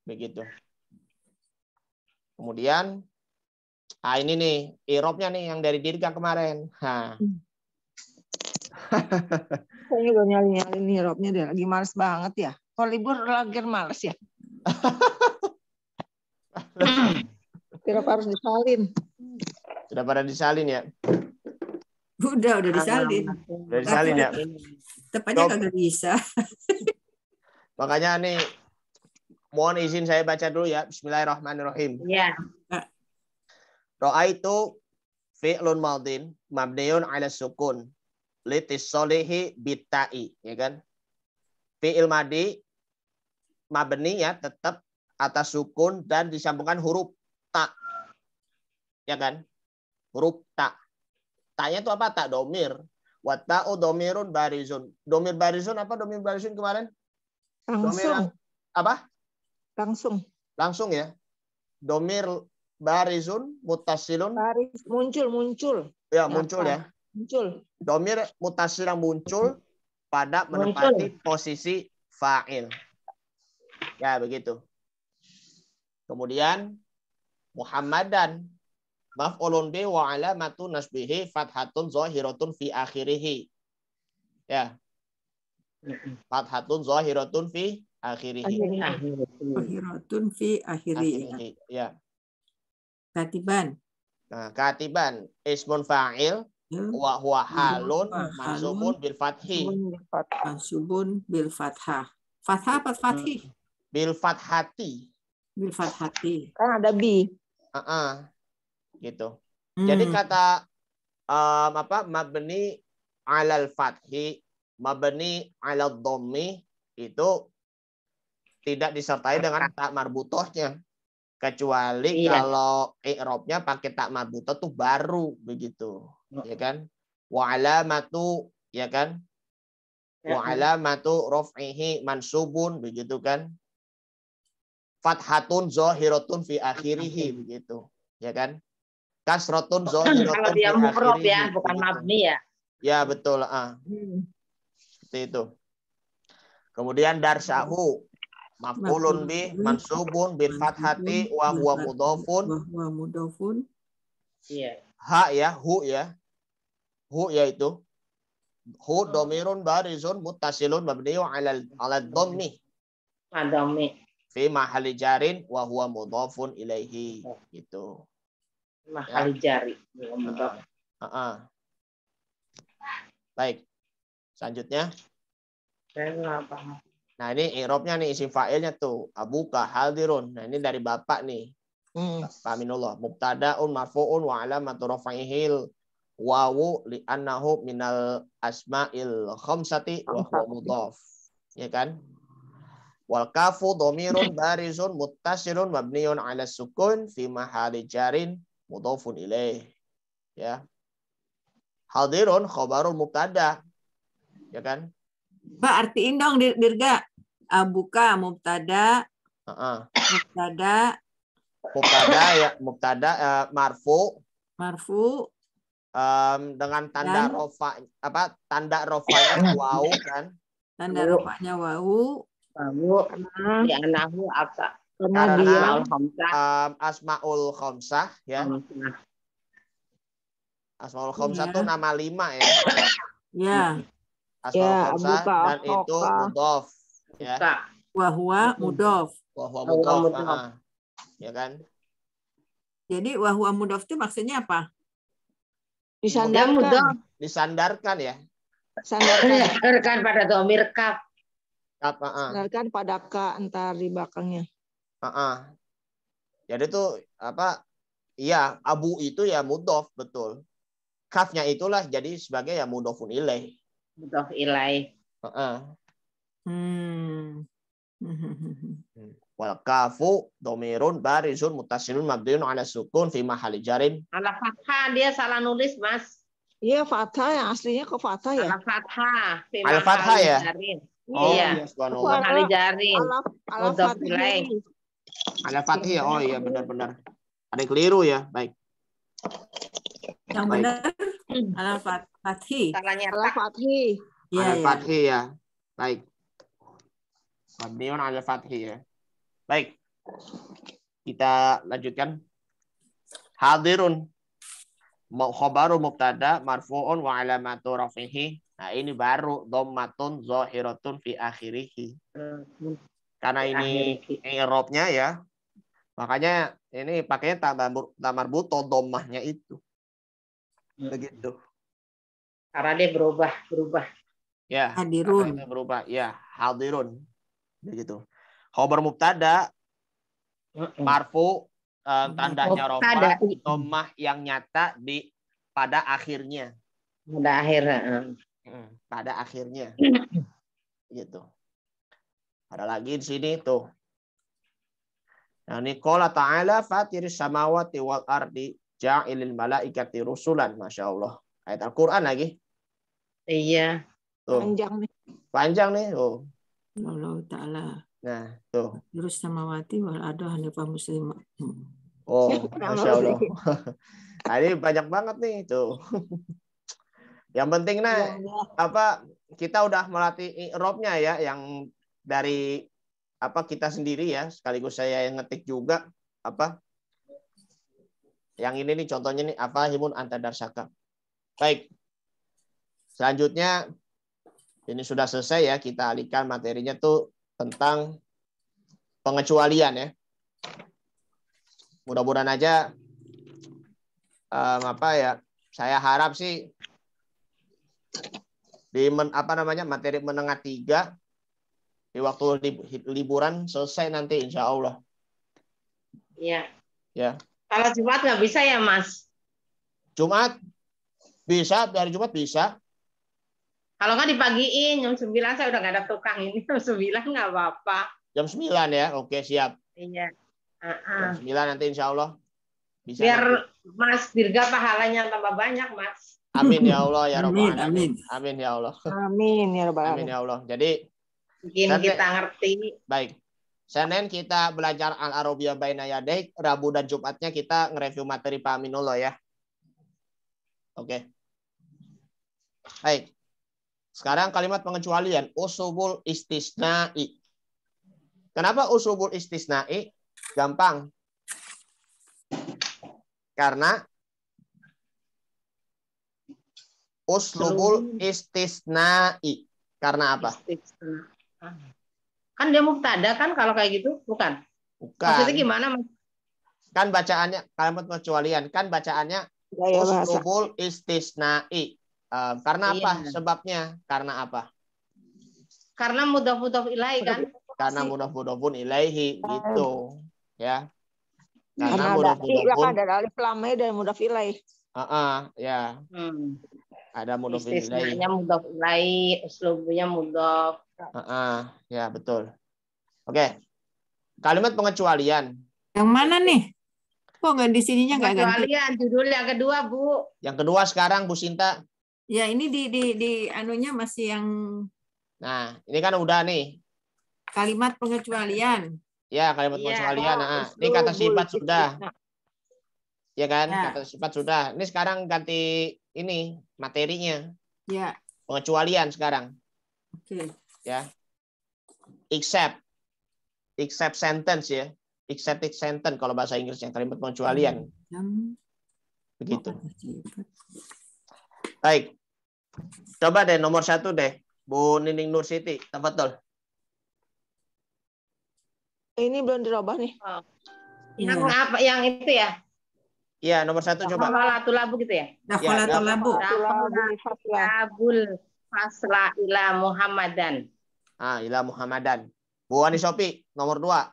Begitu. Kemudian Ah ini nih, iropnya nih yang dari Dirga kemarin. Hah, Saya udah nyali-nyali nih deh, lagi males banget ya. Kalau libur lagi males ya. Irob harus disalin. Sudah pada disalin ya? Udah, udah disalin. Udah disalin ya. Tepatnya kagak bisa. Makanya nih, mohon izin saya baca dulu ya. Bismillahirrahmanirrahim. Iya. Yeah. Ra'aitu fi'lun madin mabniun ala sukun litisolihi bitai ya kan fi'il madi mabni ya tetap atas sukun dan disambungkan huruf ta ya kan huruf ta tanya itu apa tak domir wata'u domirun barizun domir barizun apa domir barizun kemarin langsung domir, apa langsung langsung ya domir barizun mutasilun baris muncul muncul ya muncul ya muncul domir mutasil yang muncul pada menempati muncul. posisi fa'il ya begitu kemudian Muhammadan maf'ulun bi wa alamatu nasbihi fathatun zahiratun fi akhirih ya fathatun zahiratun fi akhirih akhiratun fi akhirih ya Katiban. Nah, katiban ismun fa'il ya. wa huwa halun mansubun bil fathhi. Mansubun bil fathah. Fathah apa fathhi? Bil fathati. Bil fathati. Kan ada bi. Uh -uh. Gitu. Hmm. Jadi kata um, apa mabni alal fathhi mabni alal dhommi itu tidak disertai dengan tak marbutohnya. Kecuali iya. kalau ikrobnya pakai tak mabuto tuh baru begitu. Oh. Ya kan? Wa alamatu ya kan? Ya. Wa ya. alamatu raf'ihi mansubun begitu kan? Fathatun zahiratun fi akhirihi begitu. Ya kan? Kasrotun zahiratun Kalau dia ya, bukan mabni ya. Ya betul, ah. Hmm. Seperti itu. Kemudian darsahu maf'ulun bi mansubun bil fathati wa huwa mudhafun wa mudhafun iya ha ya hu ya hu ya itu hu domirun barizun muttasilun mabniun ala ala dhammi dhammi fi mahali jarin wa huwa mudhafun ilaihi gitu mahali ya. jari ah, mudhaf ah, ah. baik selanjutnya saya enggak paham Nah, ini irobnya nih isim fa'ilnya tuh. Abuka hadirun. Nah, ini dari bapak nih. Hmm. Aminullah. Mubtada'un marfu'un wa alamatu rafa'ihil wawu li'annahu minal asma'il khamsati wa huwa mudhaf. Ya kan? Wal kafu domirun barizun mutasirun mabniun 'ala sukun fi mahali jarin mudhafun ilaih. Ya. Hadirun khobarun mubtada. Ya kan? Mbak artiin dong Dirga. Ah, buka mubtada. Uh-uh. Mubtada. Mubtada ya, mubtada eh, marfu. Marfu. Um, dengan tanda Dan, rofa apa tanda rofanya wau kan? Tanda rofanya wau. Wau. Ya nahu apa? Karena um, asmaul khomsah ya. Asmaul khomsah itu ya. nama lima ya. Ya. Ya, asal ya, buka, dan itu mudof, ya. Wahwa mudof. Wahwa mudof, ah, ah. Ya kan? Jadi wahwa mudof itu maksudnya apa? Disandarkan. mudof. Disandarkan ya. Sandarkan, pada domir Kap, ah, Sandarkan pada ka entar di belakangnya. Uh -uh. Jadi tuh apa? Iya, abu itu ya mudof betul. Kafnya itulah jadi sebagai ya mudofun ilaih mudah ilai. Hmm. Wal kafu domirun barizun mutasilun mabdiyun ala sukun fi mahali jarin. Ala fathah dia salah nulis, Mas. Iya, fathah yang aslinya kok fathah ya? Ala fathah. Ala fathah ya? Jarin. Oh, iya. Subhanallah. Iya. Mahali jarin. Ala fathah. Ala fathah ya? Oh iya, benar-benar. Ada yang keliru ya? Baik. Yang benar Al Fathi. Al Fathi. Ya, Al Fathi ya. Baik. Mabniun Al Fathi ya. Baik. Kita lanjutkan. Hadirun khabaru mubtada marfu'un wa alamatu rafihi. Nah, ini baru dhammatun zahiratun fi akhirih. Karena ini i'rabnya ya. Makanya ini pakainya tamar buto domahnya itu. Hmm. begitu karena dia berubah berubah ya hadirun berubah ya hadirun begitu khobar mubtada marfu eh, tandanya roba tomah yang nyata di pada akhirnya pada akhirnya pada akhirnya gitu ada lagi di sini tuh Nah, Nikola Ta'ala fatir samawati wal ardi ja'ilil malaikati rusulan. Masya Allah. Ayat Al-Quran lagi. Iya. Tuh. Panjang nih. Panjang nih. Oh. Allah Ta'ala. Nah, tuh. Terus samawati wal aduh hanifah muslimah. Oh, Masya Allah. nah, ini banyak banget nih. Tuh. Yang penting nah apa kita udah melatih robnya ya yang dari apa kita sendiri ya sekaligus saya yang ngetik juga apa yang ini nih contohnya nih apa himun antadarsaka. Baik. Selanjutnya ini sudah selesai ya kita alihkan materinya tuh tentang pengecualian ya. Mudah-mudahan aja um, apa ya saya harap sih di men, apa namanya materi menengah tiga di waktu liburan selesai nanti insya Allah. Iya. Ya. Kalau Jumat nggak bisa ya, Mas? Jumat bisa, dari Jumat bisa. Kalau nggak dipagiin, jam 9 saya udah nggak ada tukang ini. Jam 9 nggak apa-apa. Jam 9 ya, oke siap. Iya. Uh ah, -huh. Ah. Jam 9 nanti insya Allah. Bisa Biar nanti. Mas Dirga pahalanya tambah banyak, Mas. Amin ya Allah ya Rabbal Alamin. Amin. amin ya Allah. Amin ya Rabbal Alamin. Amin ya Allah. Jadi Mungkin kita ngerti. Baik. Senin kita belajar al arabia Baina Yadek, Rabu dan Jumatnya kita nge-review materi Pak Aminullah ya. Oke. Okay. Baik. Sekarang kalimat pengecualian usubul istisna'i. Kenapa usubul istisna'i? Gampang. Karena usubul istisna'i. Karena apa? Istisna. Kan dia mubtada kan kalau kayak gitu? Bukan. Bukan. Maksudnya gimana? Kan bacaannya kalimat kecualian kan bacaannya Gaya istisnai. Uh, karena iya. apa sebabnya? Karena apa? Karena mudaf-mudaf ilai kan? Karena mudaf pun ilahi gitu. Ya. Karena, mudah mudaf pun Ada alif lamai dan mudaf ilaih. Uh -uh, ya. Hmm. Ada mudaf ilaih. Istisnanya mudaf ilaih, uslubnya mudaf Uh, uh, ya betul. Oke. Okay. Kalimat pengecualian. Yang mana nih? Kok nggak di sininya nggak ganti? Pengecualian judul yang kedua Bu. Yang kedua sekarang Bu Sinta. Ya ini di di di anunya masih yang. Nah ini kan udah nih. Kalimat pengecualian. Ya kalimat ya, pengecualian. Oh, nah, ini kata sifat sudah. Iya. Ya kan ya. kata sifat sudah. Ini sekarang ganti ini materinya. Ya. Pengecualian sekarang. Oke. Okay ya except except sentence ya except sentence kalau bahasa Inggris yang terlibat pengecualian begitu baik coba deh nomor satu deh Bu Nining Nur Siti tol. ini belum dirubah nih oh. yang ya. apa yang itu ya Iya, nomor satu coba. Nafalatul labu gitu ya? Nafalatul labu. Nafalatul fasla ila Muhammadan. Ah, ila Muhammadan. Bu Ani Sopi nomor dua.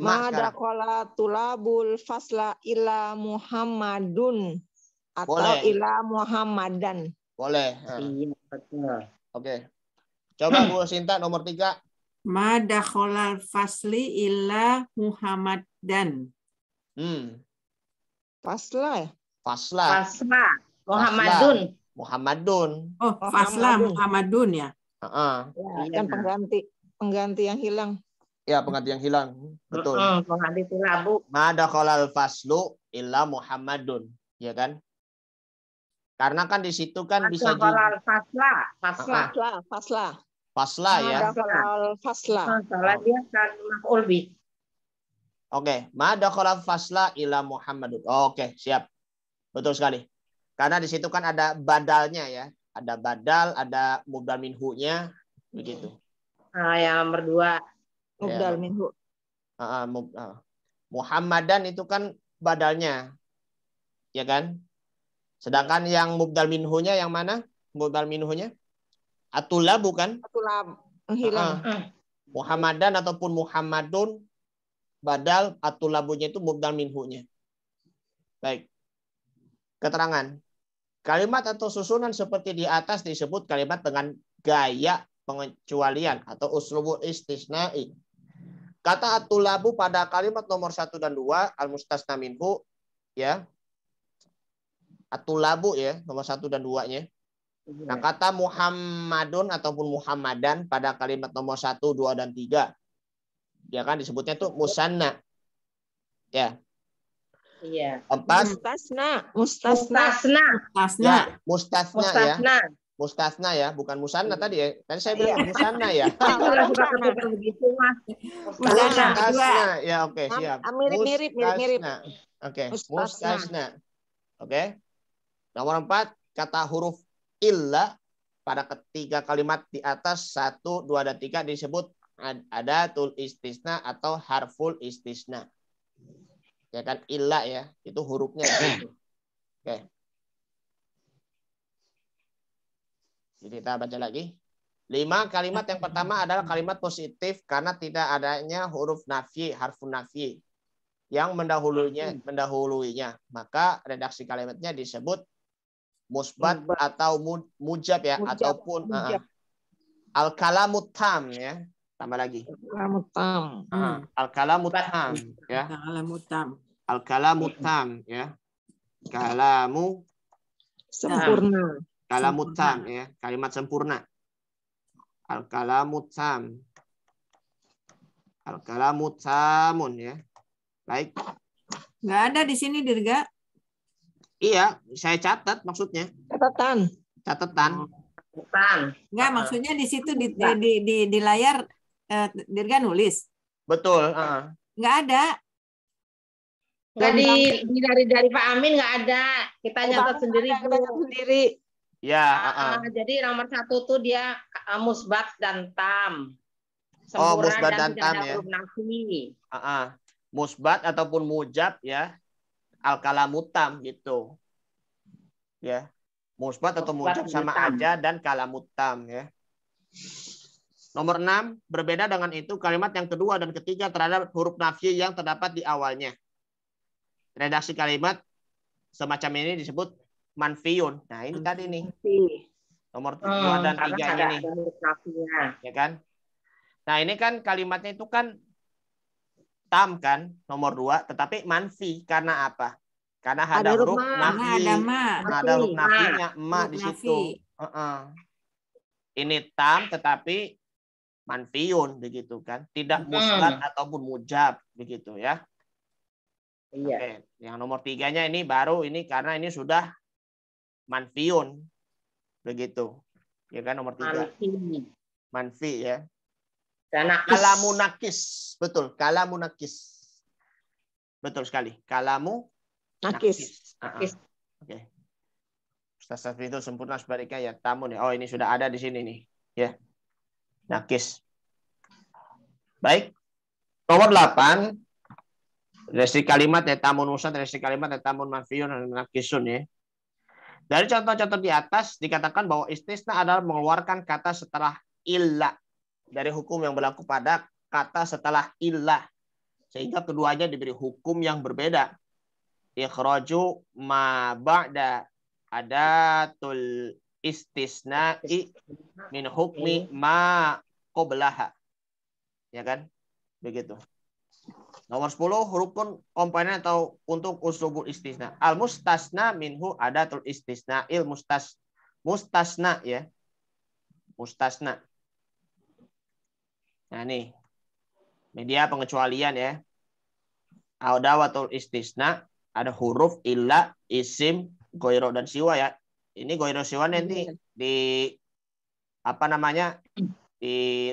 Madakola tulabul fasla ila Muhammadun atau Boleh. ila Muhammadan. Boleh. Ah. Iya, Oke. Coba Bu Sinta nomor tiga. Madakola fasli ila Muhammadan. Hmm. Fasla ya? Fasla. Fasla. Muhammadun. Muhammadun. Oh, Fasla Muhammadun ya. Uh, uh, ya, iya. kan pengganti pengganti yang hilang. Ya, pengganti yang hilang. Betul. Uh, uh, pengganti hilang, Mada Madakolal faslu illa Muhammadun, ya kan? Karena kan di situ kan Mada bisa juga fasla, fasla, uh, uh. fasla, fasla. ya. Madakolal fasla. Masalah dia kan maf'ul Oke, okay. madakolal fasla ila Muhammadun. Oke, siap. Betul sekali. Karena di situ kan ada badalnya ya ada badal, ada mudal minhunya begitu. Ah, yang nomor dua iya. mudal ya. minhu. ah, mu, ah. Muhammadan itu kan badalnya. Ya kan? Sedangkan yang mudal minhunya yang mana? Mudal minhunya? Atula bukan? Atula menghilang. Ah, ah. Muhammadan ataupun Muhammadun badal atulabunya itu mudal minhunya. Baik. Keterangan. Kalimat atau susunan seperti di atas disebut kalimat dengan gaya pengecualian atau uslubul istisna'i. Kata atulabu pada kalimat nomor satu dan dua al-mustasna minhu ya. Atulabu ya, nomor satu dan dua-nya. Nah, iya. kata Muhammadun ataupun Muhammadan pada kalimat nomor satu dua dan tiga Ya kan disebutnya tuh musanna. Ya. Iya. Empat. Mustasna. Mustasna. Mustasna. Mustasna. Ya, mustasna, ya. mustasna. ya. Mustasna ya, bukan musanna iya. tadi ya. Tadi saya bilang iya. musanna ya. begitu Mustasna. mustasna. Ya oke okay, siap. Mirip-mirip, mirip-mirip. Oke, Mustasna. mustasna. Oke. Okay. Nomor empat, kata huruf illa pada ketiga kalimat di atas satu, dua, dan tiga disebut ada tul istisna atau harful istisna ya kan ilah ya itu hurufnya ya, gitu. oke jadi kita baca lagi lima kalimat yang pertama adalah kalimat positif karena tidak adanya huruf nafi harfu nafi yang mendahulunya hmm. mendahuluinya maka redaksi kalimatnya disebut musbat atau mujab ya mujab, ataupun ah, mujab. Uh, al kalamut tam ya Tambah lagi. Kalamutam. Ah, hmm. al kalamutam ya. Kalamutam. Al kalamutam ya. Kalamu sempurna. Kalamutam ya, kalimat sempurna. Al kalamutam. Al kalamutamun ya. Baik. Enggak ada di sini Dirga. Iya, saya catat maksudnya. Catatan. Catatan. Enggak, maksudnya di situ di, di, di, di layar Eh, Dirga nulis. Betul. Uh. Nggak ada. Jadi di, dari dari Pak Amin nggak ada. Kita nyatat sendiri. Kita sendiri. Ya. Uh, uh. Jadi nomor satu tuh dia uh, musbat dan tam. Sempurna oh, musbat dan, dan tam ya. Uh, uh. Musbat ataupun mujab ya. Al kalamutam gitu. Ya. Musbat atau mujab sama aja dan kalamutam ya. Nomor enam, berbeda dengan itu kalimat yang kedua dan ketiga terhadap huruf nafi yang terdapat di awalnya. Redaksi kalimat semacam ini disebut manfiun. Nah, ini tadi nih. Nomor oh, dua dan tiga ini. Ya kan? Nah, ini kan kalimatnya itu kan tam kan nomor dua, tetapi manfi karena apa? Karena ada, huruf nafi. Ada, ma. Nah, ada huruf nafinya ma, ma di situ. Ini tam tetapi manfiun begitu kan, tidak muslat hmm. ataupun mujab begitu ya. Iya. Oke. Yang nomor tiganya ini baru ini karena ini sudah manfiun begitu. Ya kan nomor tiga. Manfi. Manfi ya. karena Kalamu nakis. Betul, kalamu nakis. Betul sekali. Kalamu nakis. Ah, ah. nakis. nakis. Uh Oke. Okay. Ustaz itu sempurna sebaliknya ya tamu nih ya. Oh ini sudah ada di sini nih. Ya. Yeah nakis. Baik. Nomor 8 resi kalimat etamun musad, resi kalimat etamun mafiyun dan nakisun ya. Dari contoh-contoh di atas dikatakan bahwa istisna adalah mengeluarkan kata setelah illa dari hukum yang berlaku pada kata setelah illa sehingga keduanya diberi hukum yang berbeda. Ikhroju ma ba'da adatul istisna'i min hukmi ma qoblaha. Ya kan? Begitu. Nomor 10 rukun komponen atau untuk uslubul istisna. Al mustasna minhu adatul istisna il mustas mustasna ya. Mustasna. Nah nih. Ini pengecualian ya. Audawatul istisna ada huruf illa isim goiro dan siwa ya ini Goiro Siwan nanti iya. di apa namanya di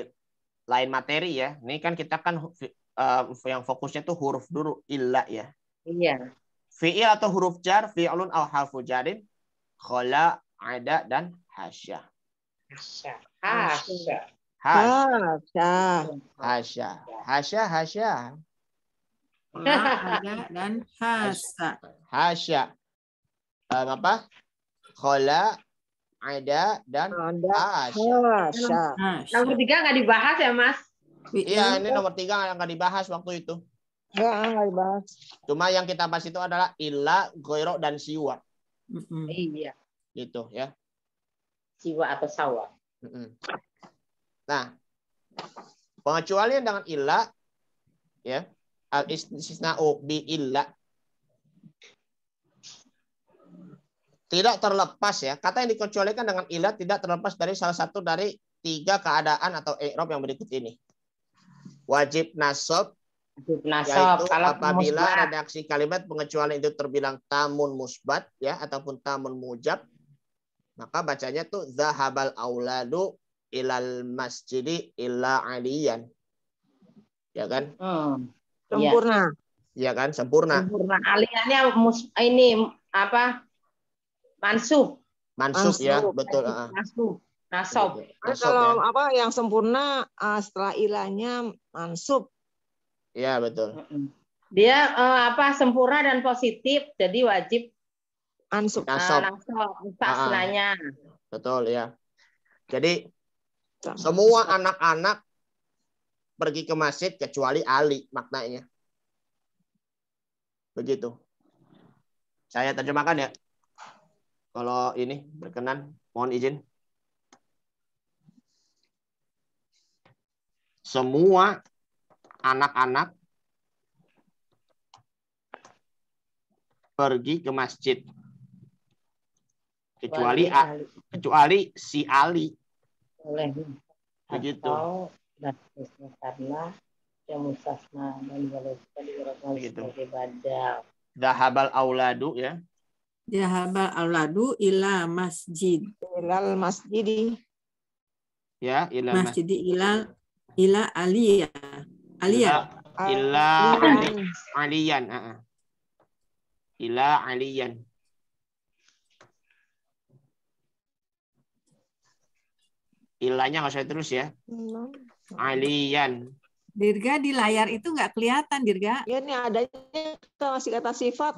lain materi ya. Ini kan kita kan uh, yang fokusnya tuh huruf dulu illa ya. Iya. Fi'il atau huruf jar, fi'lun al harfu jarin, khala, ada dan hasya. Hasya. Hasya. Hasya. Hasya. Hasya. Hasya. Hasya. ada dan hasya. Hasya. Hasya. Eh, apa? Khola, ada dan asya. Nomor tiga nggak dibahas ya mas? Iya, iya ini nomor tiga nggak dibahas waktu itu. Nggak nggak dibahas. Cuma yang kita bahas itu adalah illa, goiro, dan siwa. Mm -hmm. Iya. Gitu ya. Siwa atau sawa. Mm -hmm. Nah, pengecualian dengan illa, ya, al istisna bi illa tidak terlepas ya. Kata yang dikecualikan dengan ilah tidak terlepas dari salah satu dari tiga keadaan atau i'rab yang berikut ini. Wajib nasab, wajib nasab yaitu apabila musbat. redaksi kalimat pengecualian itu terbilang tamun musbat ya ataupun tamun mujab maka bacanya tuh zahabal auladu ilal masjidi illa aliyan. Ya kan? Hmm. Sempurna. Ya. ya kan? Sempurna. Sempurna. Aliannya mus ini apa? Mansub. Mansub, ya, betul. Mansub. Ah. mansub. Nah, kalau ya. apa yang sempurna uh, setelah ilahnya mansub. Ya, betul. Dia uh, apa sempurna dan positif, jadi wajib mansub Nasab. Uh, nasab, Betul ya. Jadi Sama. semua anak-anak pergi ke masjid kecuali Ali maknanya. Begitu. Saya terjemahkan ya. Kalau ini berkenan, mohon izin. Semua anak-anak pergi ke masjid kecuali A, kecuali si Ali boleh begitu karena yang musasna dan boleh sebagai badal dahabal auladu ya al ladu ila masjid. Ilal masjidi. Ya, ila masjidi ilal ila aliyah. Aliyah. Ila, ila aliyan. Ila aliyan. Ilanya nggak usah terus ya. Aliyan. Dirga di layar itu nggak kelihatan, Dirga. Iya nih adanya masih kata sifat.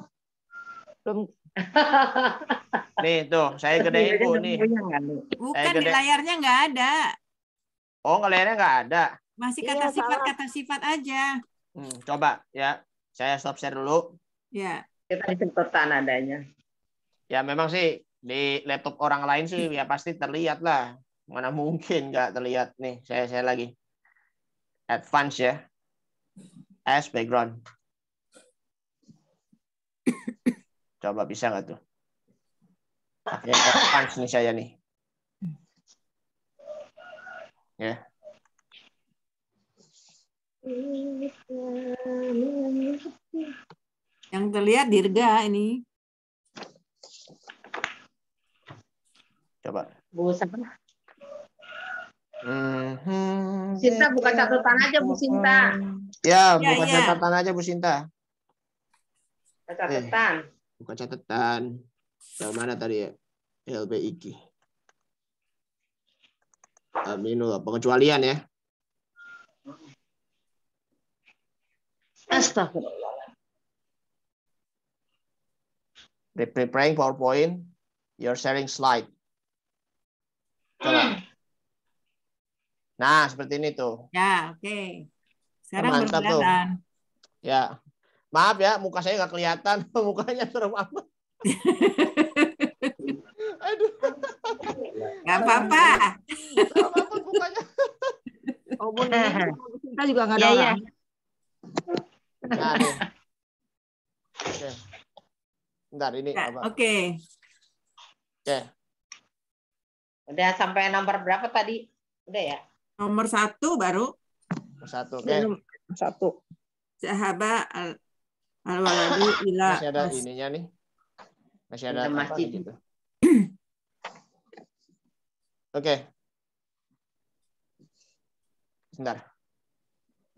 Belum nih tuh, saya gedein Bu nih. Kan, Bukan di layarnya nggak ada. Oh, layarnya nggak ada. Masih kata sifat-kata kata sifat aja. Hmm, coba ya. Saya stop share dulu. Ya. Kita disemprotan adanya. Ya, memang sih di laptop orang lain sih ya pasti terlihat lah. Mana mungkin nggak terlihat nih. Saya saya lagi. Advance ya. As background. Coba bisa nggak tuh? Pakai advance nih saya nih. Ya. Yang terlihat dirga ini. Coba. Bu, siapa? Mhm. Sinta buka catatan aja Bu Sinta. Ya, ya, buka ya. catatan aja Bu Sinta. Catatan. Eh buka catatan yang mana tadi ya LBIK Aminu pengecualian ya Astagfirullah preparing PowerPoint, you're sharing slide. Coba. Hmm. Nah, seperti ini tuh. Ya, oke. Okay. Sekarang berjalan. Ya. Maaf ya, muka saya nggak kelihatan. Mukanya serem amat. Aduh. nggak apa-apa. apa-apa mukanya. Oh, kita juga nggak ada ya, orang. Ya. Oke. Bentar, ini nah, Oke. Okay. Oke. Okay. Udah sampai nomor berapa tadi? Udah ya? Nomor satu baru. Nomor satu, oke. Okay. Nomor satu. Sahabat al ila Masih ada mas ininya nih. Masih ada masjid gitu. Oke. Okay. Sebentar.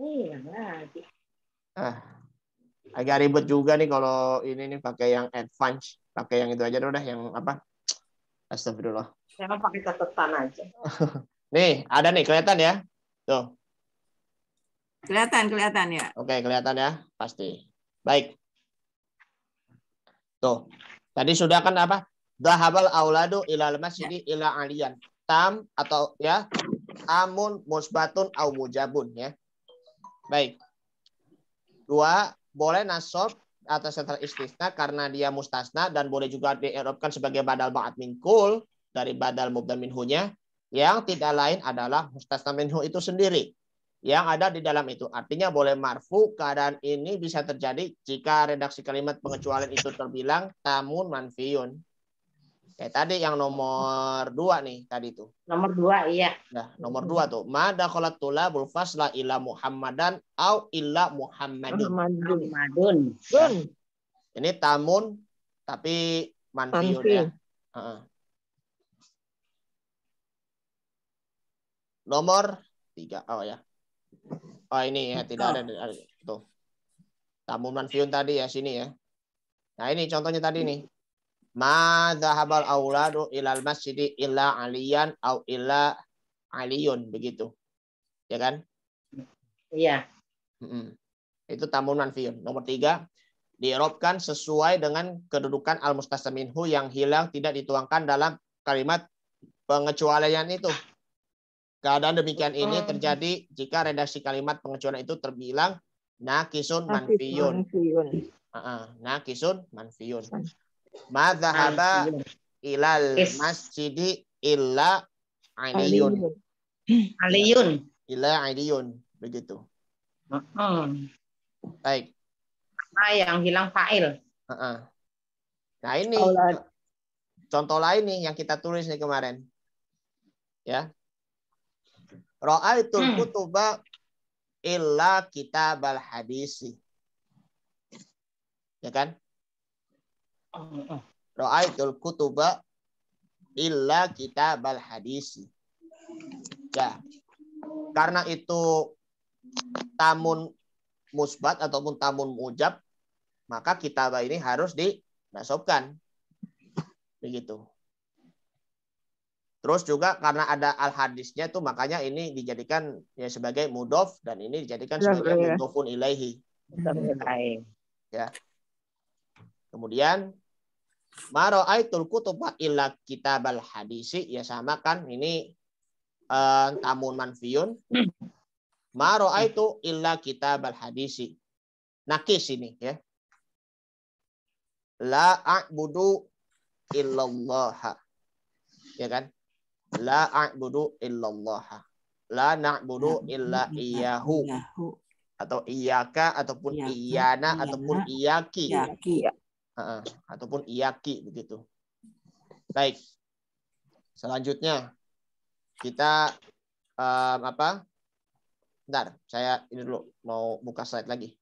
Iya, lagi. Ah. Agak ribet juga nih kalau ini nih pakai yang advance, pakai yang itu aja udah yang apa? Astagfirullah. Saya pakai catatan aja. nih, ada nih kelihatan ya. Tuh. Kelihatan, kelihatan ya. Oke, okay, kelihatan ya, pasti. Baik. Tuh. Tadi sudah kan apa? Dahabal auladu ilal masjid ya. ila aliyan. Tam atau ya amun musbatun au mujabun ya. Baik. Dua, boleh nasab atas setelah istisna karena dia mustasna dan boleh juga dierobkan sebagai badal ba'at minkul dari badal mubdal minhunya yang tidak lain adalah mustasna minhu itu sendiri yang ada di dalam itu. Artinya boleh marfu, keadaan ini bisa terjadi jika redaksi kalimat pengecualian itu terbilang tamun manfiun. Kayak tadi yang nomor dua nih tadi itu. Nomor dua iya. Nah, nomor dua tuh. Mada kolatula bulfasla ila Muhammadan au ila Muhammadin. Muhammadun. Nah, ini tamun tapi manfiun ya. Uh -uh. Nomor tiga. Oh ya. Oh ini ya, tidak ada. Ah. Tuh. Tamu manfiun tadi ya, sini ya. Nah ini contohnya tadi nih. Ma zahabal auladu ilal masjidi illa aliyan au illa aliyun. Begitu. Ya kan? Iya. Mm -mm. Itu tamu manfiun. Nomor tiga. Dierobkan sesuai dengan kedudukan al-mustasaminhu yang hilang tidak dituangkan dalam kalimat pengecualian itu. Keadaan demikian ini terjadi jika redaksi kalimat pengecualian itu terbilang nakisun manfiyun. Nakisun manfiyun. Madhahaba ilal masjidi illa aliyun. Aliyun. Illa aliyun. Begitu. Baik. Apa yang hilang fa'il. Nah ini contoh lain nih yang kita tulis nih kemarin. Ya, Ra'aitul hmm. kutuba illa kitabal hadisi. Ya kan? Oh, oh. Ra'aitul kutuba illa kitabal hadisi. Ya. Karena itu tamun musbat ataupun tamun mujab, maka kitab ini harus dinasobkan. Begitu. Terus juga karena ada al hadisnya itu makanya ini dijadikan ya sebagai mudof dan ini dijadikan ya, sebagai ya. mudofun ilaihi. Iya. Ya. Kemudian maraitul kutuba illa kitabal hadisi ya sama kan ini eh, tamun manfiun. ilah illa kitabal hadisi. Nakis ini ya. La a'budu illallah. Ya kan? La a'budu illallah. La na'budu illa iyyahu. Atau iyaka ataupun iyana iya. ataupun iyaki. Iyaki. Uh, ataupun iyaki begitu. Baik. Selanjutnya kita um, apa? Bentar, saya ini dulu mau buka slide lagi.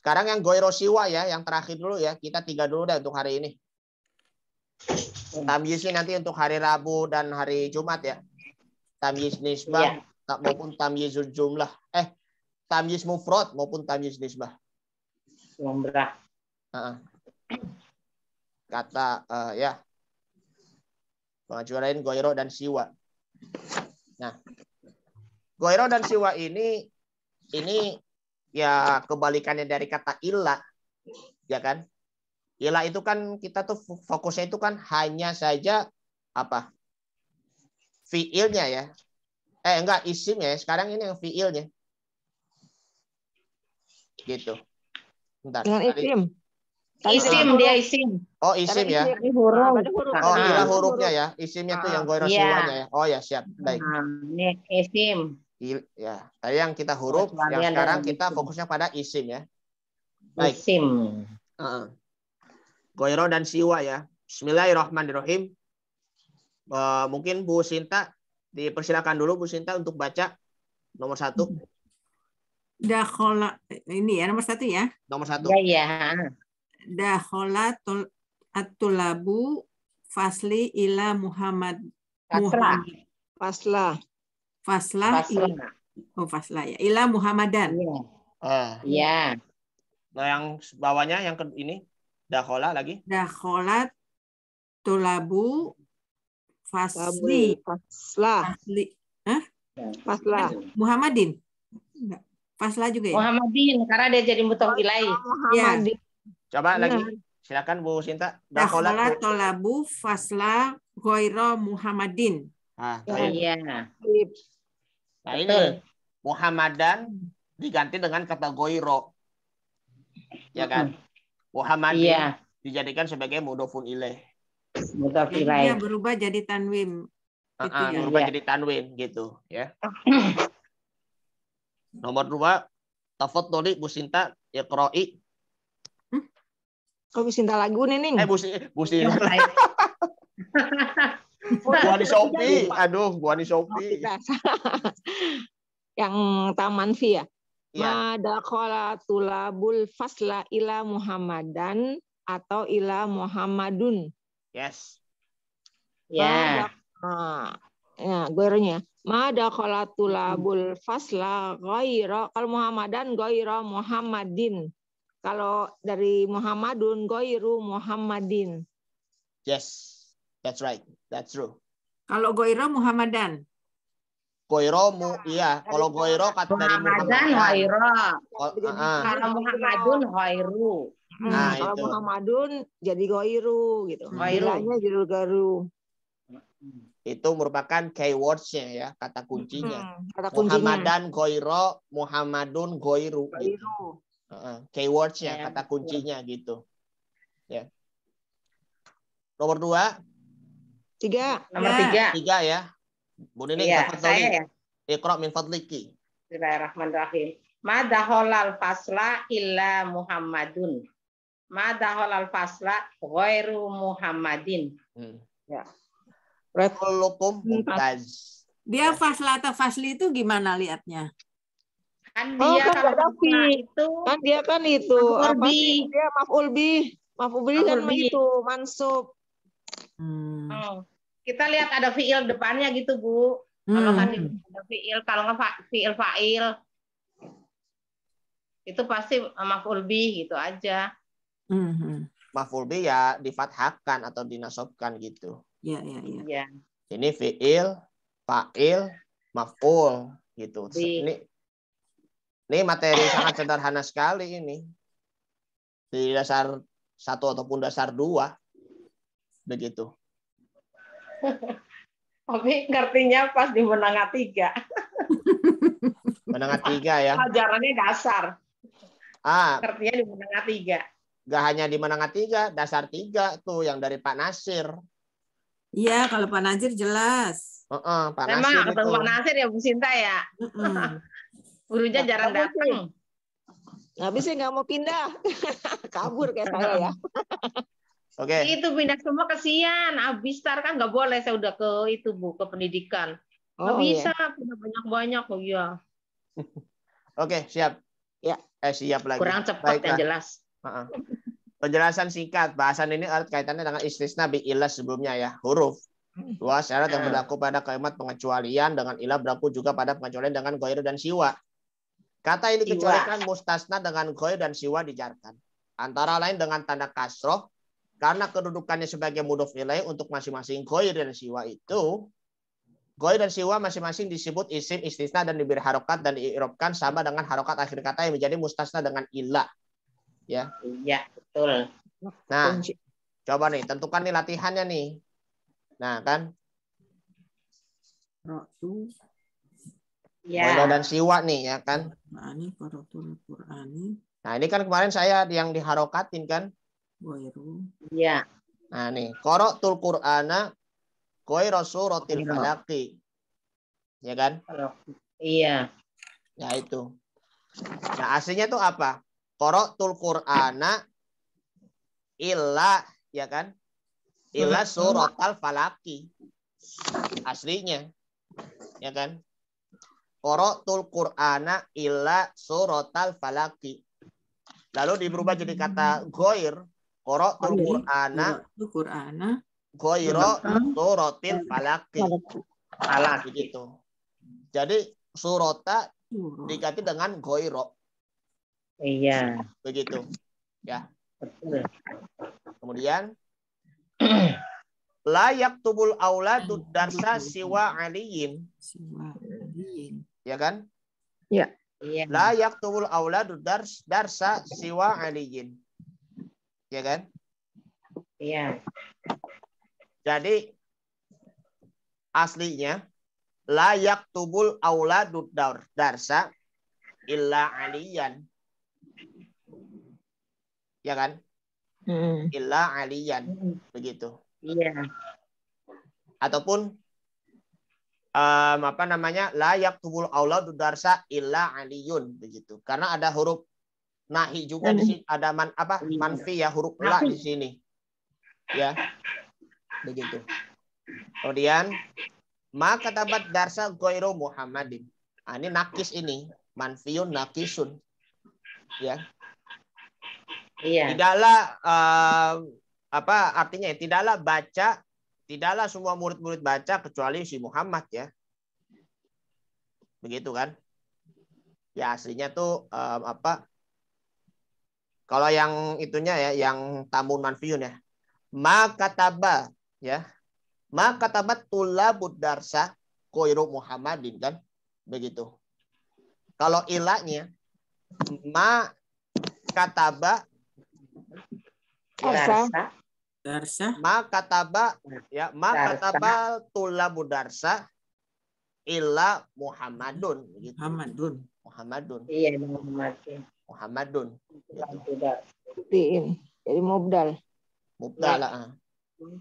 Sekarang yang Goiro Siwa ya, yang terakhir dulu ya. Kita tiga dulu deh untuk hari ini ini nanti untuk hari Rabu dan hari Jumat ya. Tamyiz nisbah ya. maupun tamyiz jumlah. Eh, tamyiz mufrad maupun tamyiz nisbah. Lumrah. Uh Kata uh, ya. Pengajuan lain goiro dan siwa. Nah, goiro dan siwa ini ini ya kebalikannya dari kata illa, ya kan? Yalah itu kan kita tuh fokusnya itu kan hanya saja apa? Fiilnya ya. Eh enggak isimnya ya. Sekarang ini yang fiilnya. Gitu. Bentar. Yang isim. Tadi isim uh, dia isim. Oh isim ya. Isim nah, huruf. Oh nah. hurufnya ya. Isimnya tuh yang ah, goiro ya. ya. Oh ya siap. Baik. Nah, ini isim. Il, ya. Tadi yang kita huruf, yang sekarang kita fokusnya pada isim ya. Baik. Isim. Uh -uh. Koiro dan Siwa ya. Bismillahirrahmanirrahim. Uh, mungkin Bu Sinta dipersilakan dulu Bu Sinta untuk baca nomor satu. Dahola ini ya nomor satu ya. Nomor satu. Ya, ya. Dahola atulabu fasli ila Muhammad. Fasla. Fasla. Fasla. oh fasla ya. Ila Muhammadan. Iya. Uh. Ya. Nah yang bawahnya yang ini Dakhola lagi. Dakholat tulabu fasli. Fasla. Fasli. Hah? Ya. Fasla. Kan Muhammadin. Enggak. Fasla juga ya? Muhammadin, karena dia jadi mutong mutawilai. Ya. Coba lagi. Iya. Silakan Bu Sinta. Dakhola tolabu fasla goiro Muhammadin. Ah, oh, iya. Nah ini Muhammadan diganti dengan kata goiro. Ya kan? Muhammad iya. dijadikan sebagai mudofun ilaih. Mudofun ilaih. berubah jadi tanwin. Uh, ah, gitu ah, ya. berubah iya. jadi tanwin gitu ya. Nomor dua, tafaddali Bu Sinta iqra'i. Hmm? Kok Bu Sinta lagu nih. Eh Bu, Bu Sinta. gua di Shopee. Aduh, gua di Shopee. Oh, Yang Taman ya yeah. tulabul fasla ila Muhammadan atau ila Muhammadun. Yes. Ya. Yeah. Nah, nah goirnya. tulabul fasla goiro. Kalau Muhammadan goiro Muhammadin. Kalau dari Muhammadun goiru Muhammadin. Yes, that's right. That's true. Kalau goiro Muhammadan. Goiro mu iya, iya. kalau Goiro kata dari Muhammadan Hoiro kalau Muhammadun Hoiru hmm, nah, kalau itu. Muhammadun jadi Goiru gitu hmm. Goirunya jadi Goiru itu merupakan keywordsnya ya kata kuncinya hmm, kata kuncinya. Muhammadan Goiro Muhammadun Goiru, gitu. Goiru. gitu kata kuncinya ya. gitu ya nomor dua tiga nomor tiga tiga ya Bu Nining, iya, saya ya. Ikhra min fadliki. Bismillahirrahmanirrahim. Ma daholal fasla illa Muhammadun. Ma daholal fasla ghairu Muhammadin. Hmm. Ya. Hmm. Dia fasla atau fasli itu gimana liatnya? Kan oh, dia oh, kan Gaddafi. itu kan dia kan itu mafulbi sih? Dia maf'ul bih. Maf'ul kan itu mansub. Hmm. Oh kita lihat ada fiil depannya gitu bu kalau kan ada fiil kalau nggak fiil fa'il itu pasti maf'ul bi gitu aja hmm. maf'ul bi ya difathahkan atau dinasobkan gitu ya ya ya, ya. ini fiil fa'il maf'ul gitu bi. ini ini materi sangat sederhana sekali ini di dasar satu ataupun dasar dua begitu Tapi ngertinya pas di menengah tiga. menengah tiga ya. Pelajarannya dasar. Ah. Ngertinya di menengah tiga. Gak hanya di menengah tiga, dasar tiga tuh yang dari Pak Nasir. Iya, kalau Pak Nasir jelas. Uh -uh, Pak Memang Nasir ketemu itu. Pak Nasir ya Bu Sinta ya. Uh jarang datang. Habis sih nggak mau pindah, kabur kayak saya ya. Oke. Okay. Itu pindah semua kasihan. Abis tar kan nggak boleh. Saya udah ke itu bu ke pendidikan. Oh, nggak oh, bisa. Iya. Punya banyak banyak kok ya Oke okay, siap. Ya. Eh siap lagi. Kurang cepat Baiklah. yang jelas. Uh -uh. Penjelasan singkat. Bahasan ini erat kaitannya dengan istisna bi ilah sebelumnya ya huruf. Dua syarat yang berlaku pada kalimat pengecualian dengan ilah berlaku juga pada pengecualian dengan goir dan siwa. Kata ini kan mustasna dengan goir dan siwa dijarkan. Antara lain dengan tanda kasroh, karena kedudukannya sebagai mudof nilai untuk masing-masing goy dan siwa itu goy dan siwa masing-masing disebut isim istisna dan diberi harokat dan diirupkan sama dengan harokat akhir kata yang menjadi mustasna dengan ilah ya iya betul nah coba nih tentukan nih latihannya nih nah kan Roktu. Ya. Wada dan siwa nih ya kan. Nah ini Quran. Nah ini kan kemarin saya yang diharokatin kan. Goiru. Iya. Nah nih, korok tul Qur'ana Rasul suratil falaki. Ya kan? Iya. Ya itu. Nah aslinya tuh apa? Korok tul Qur'ana illa, ya kan? Illa surat falaki. Aslinya. Ya kan? Korok tul Qur'ana illa suratal falaki. Lalu diubah jadi kata hmm. goir. Qara'tul Qur'ana Qur'ana tu surotin falaki. Falak gitu. Jadi surota diganti dengan goiro. Iya. Begitu. Ya. Betul. Kemudian layak tubul aula darsa siwa aliyin. Siwa aliyin. Ya kan? Ya. Iya. Layak tubul aula dudarsa siwa aliyin. Ya kan? Iya. Jadi aslinya layak tubul aula dudar darsa illa aliyan. Ya kan? Mm. Illa aliyan. Begitu. Iya. Ataupun um, apa namanya? layak tubul auladud darsa illa aliyun begitu. Karena ada huruf nahi juga di sini ada man apa manfi ya huruf la di sini ya begitu kemudian maka tabat darsa goiro muhammadin nah, ini nakis ini manfiun nakisun ya iya tidaklah uh, apa artinya ya tidaklah baca tidaklah semua murid-murid baca kecuali si Muhammad ya begitu kan ya aslinya tuh um, apa kalau yang itunya ya, yang tamun manfiun ya. Ma kataba ya. Ma kataba tulabud darsa koiru Muhammadin kan. Begitu. Kalau ilahnya ma kataba ya. darsa darsa ma kataba ya ma darsa. kataba tulabu darsa ila Muhammadun Muhammadun Muhammadun iya Muhammadun Muhammadun. Gitu. Diin. Jadi mubdal. Mubdal lah.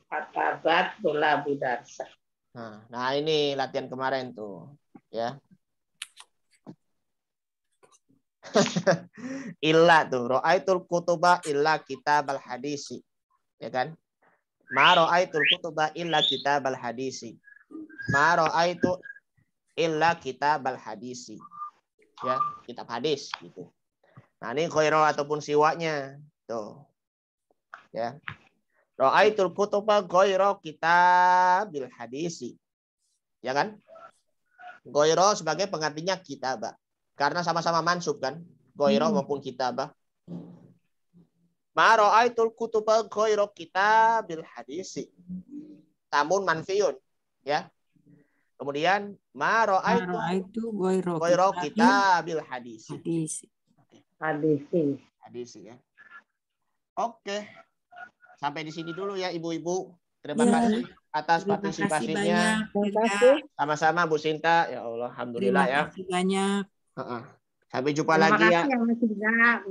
Fatabat ah. bola budarsa. Nah, nah ini latihan kemarin tuh, ya. illa tuh ro'aitul kutuba illa kita al hadisi ya kan ma ro'aitul kutuba illa kita al hadisi ma ro'aitu illa kitab al hadisi ya kitab hadis gitu Nah, ini khairul ataupun siwaknya. Tuh. Ya. Ra'aitul kutuba kita bil hadisi. Ya kan? Goiro sebagai kita kitabah. Karena sama-sama mansub kan? Goiro hmm. maupun kitabah. Ma ra'aitul kutuba kita bil hadisi. Tamun manfiun, ya. Kemudian ma ra'aitu ghairu kita bil hadisi. ADC. ADC ya. Oke. Sampai di sini dulu ya Ibu-ibu. Terima ya. kasih atas partisipasinya. Sama-sama Bu Sinta. Ya Allah, alhamdulillah Terima ya. kasih ya. banyak. Uh -uh. Sampai jumpa Terima lagi ya.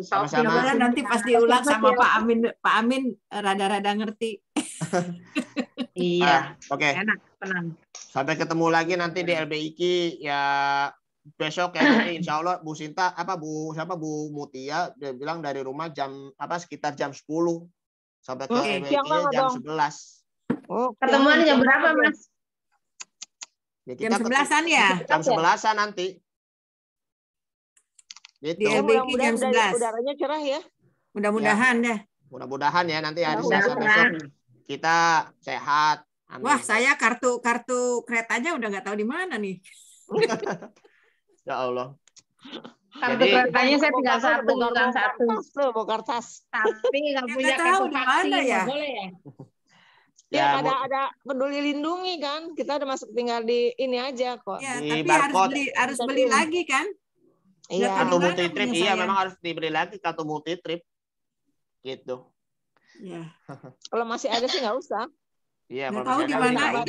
Sama-sama. nanti pasti diulang sama Pak Amin, Pak Amin eh, rada-rada ngerti. iya. Ah, Oke. Okay. Sampai ketemu lagi nanti di LBIK ya besok ya insya Allah Bu Sinta apa Bu siapa Bu Mutia dia bilang dari rumah jam apa sekitar jam 10 sampai ke okay. jam dong. 11. Oh, pertemuan jam berapa Mas? Ya, kita jam sebelasan ya? Jam sebelasan nanti. Gitu. Dia bikin jam sebelas. Udaranya cerah ya. Mudah-mudahan ya. deh. Mudah-mudahan ya nanti hari Selasa besok kita sehat. Amin. Wah saya kartu kartu keretanya udah nggak tahu di mana nih. Ya Allah. Kartu keretanya saya tinggal satu, bukan satu. tas, kertas. Tapi nggak punya kartu vaksin, ya? boleh ya? Ya, ya ada ada peduli lindungi kan kita ada masuk tinggal di ini aja kok ya, di tapi barcode. harus beli harus beli iya. lagi kan iya kartu multi trip iya memang harus dibeli lagi kartu multi trip gitu Iya. kalau masih ada sih nggak usah iya tahu di mana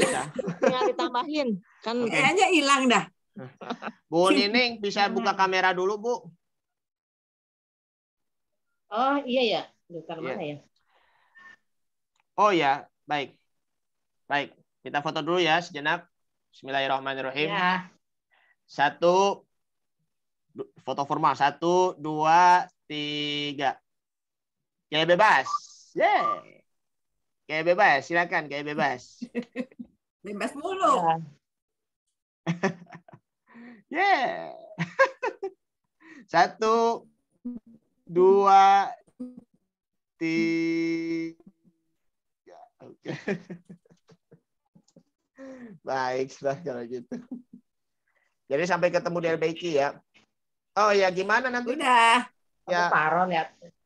tinggal ditambahin kan kayaknya hilang dah Bu Nining bisa hmm. buka kamera dulu Bu. Oh iya ya, dokter iya. mana ya? Oh ya, baik, baik. Kita foto dulu ya sejenak. Bismillahirrahmanirrahim. Ya. Satu, foto formal. Satu, dua, tiga. kayak bebas. Yeah. kayak bebas, silakan kayak bebas. bebas mulu. Ya. Yeah. Satu, dua, tiga. Oke. Okay. Baik, sudah kalau gitu. Jadi sampai ketemu di LBK ya. Oh ya, gimana nanti? Udah. Ya. Aku Ya.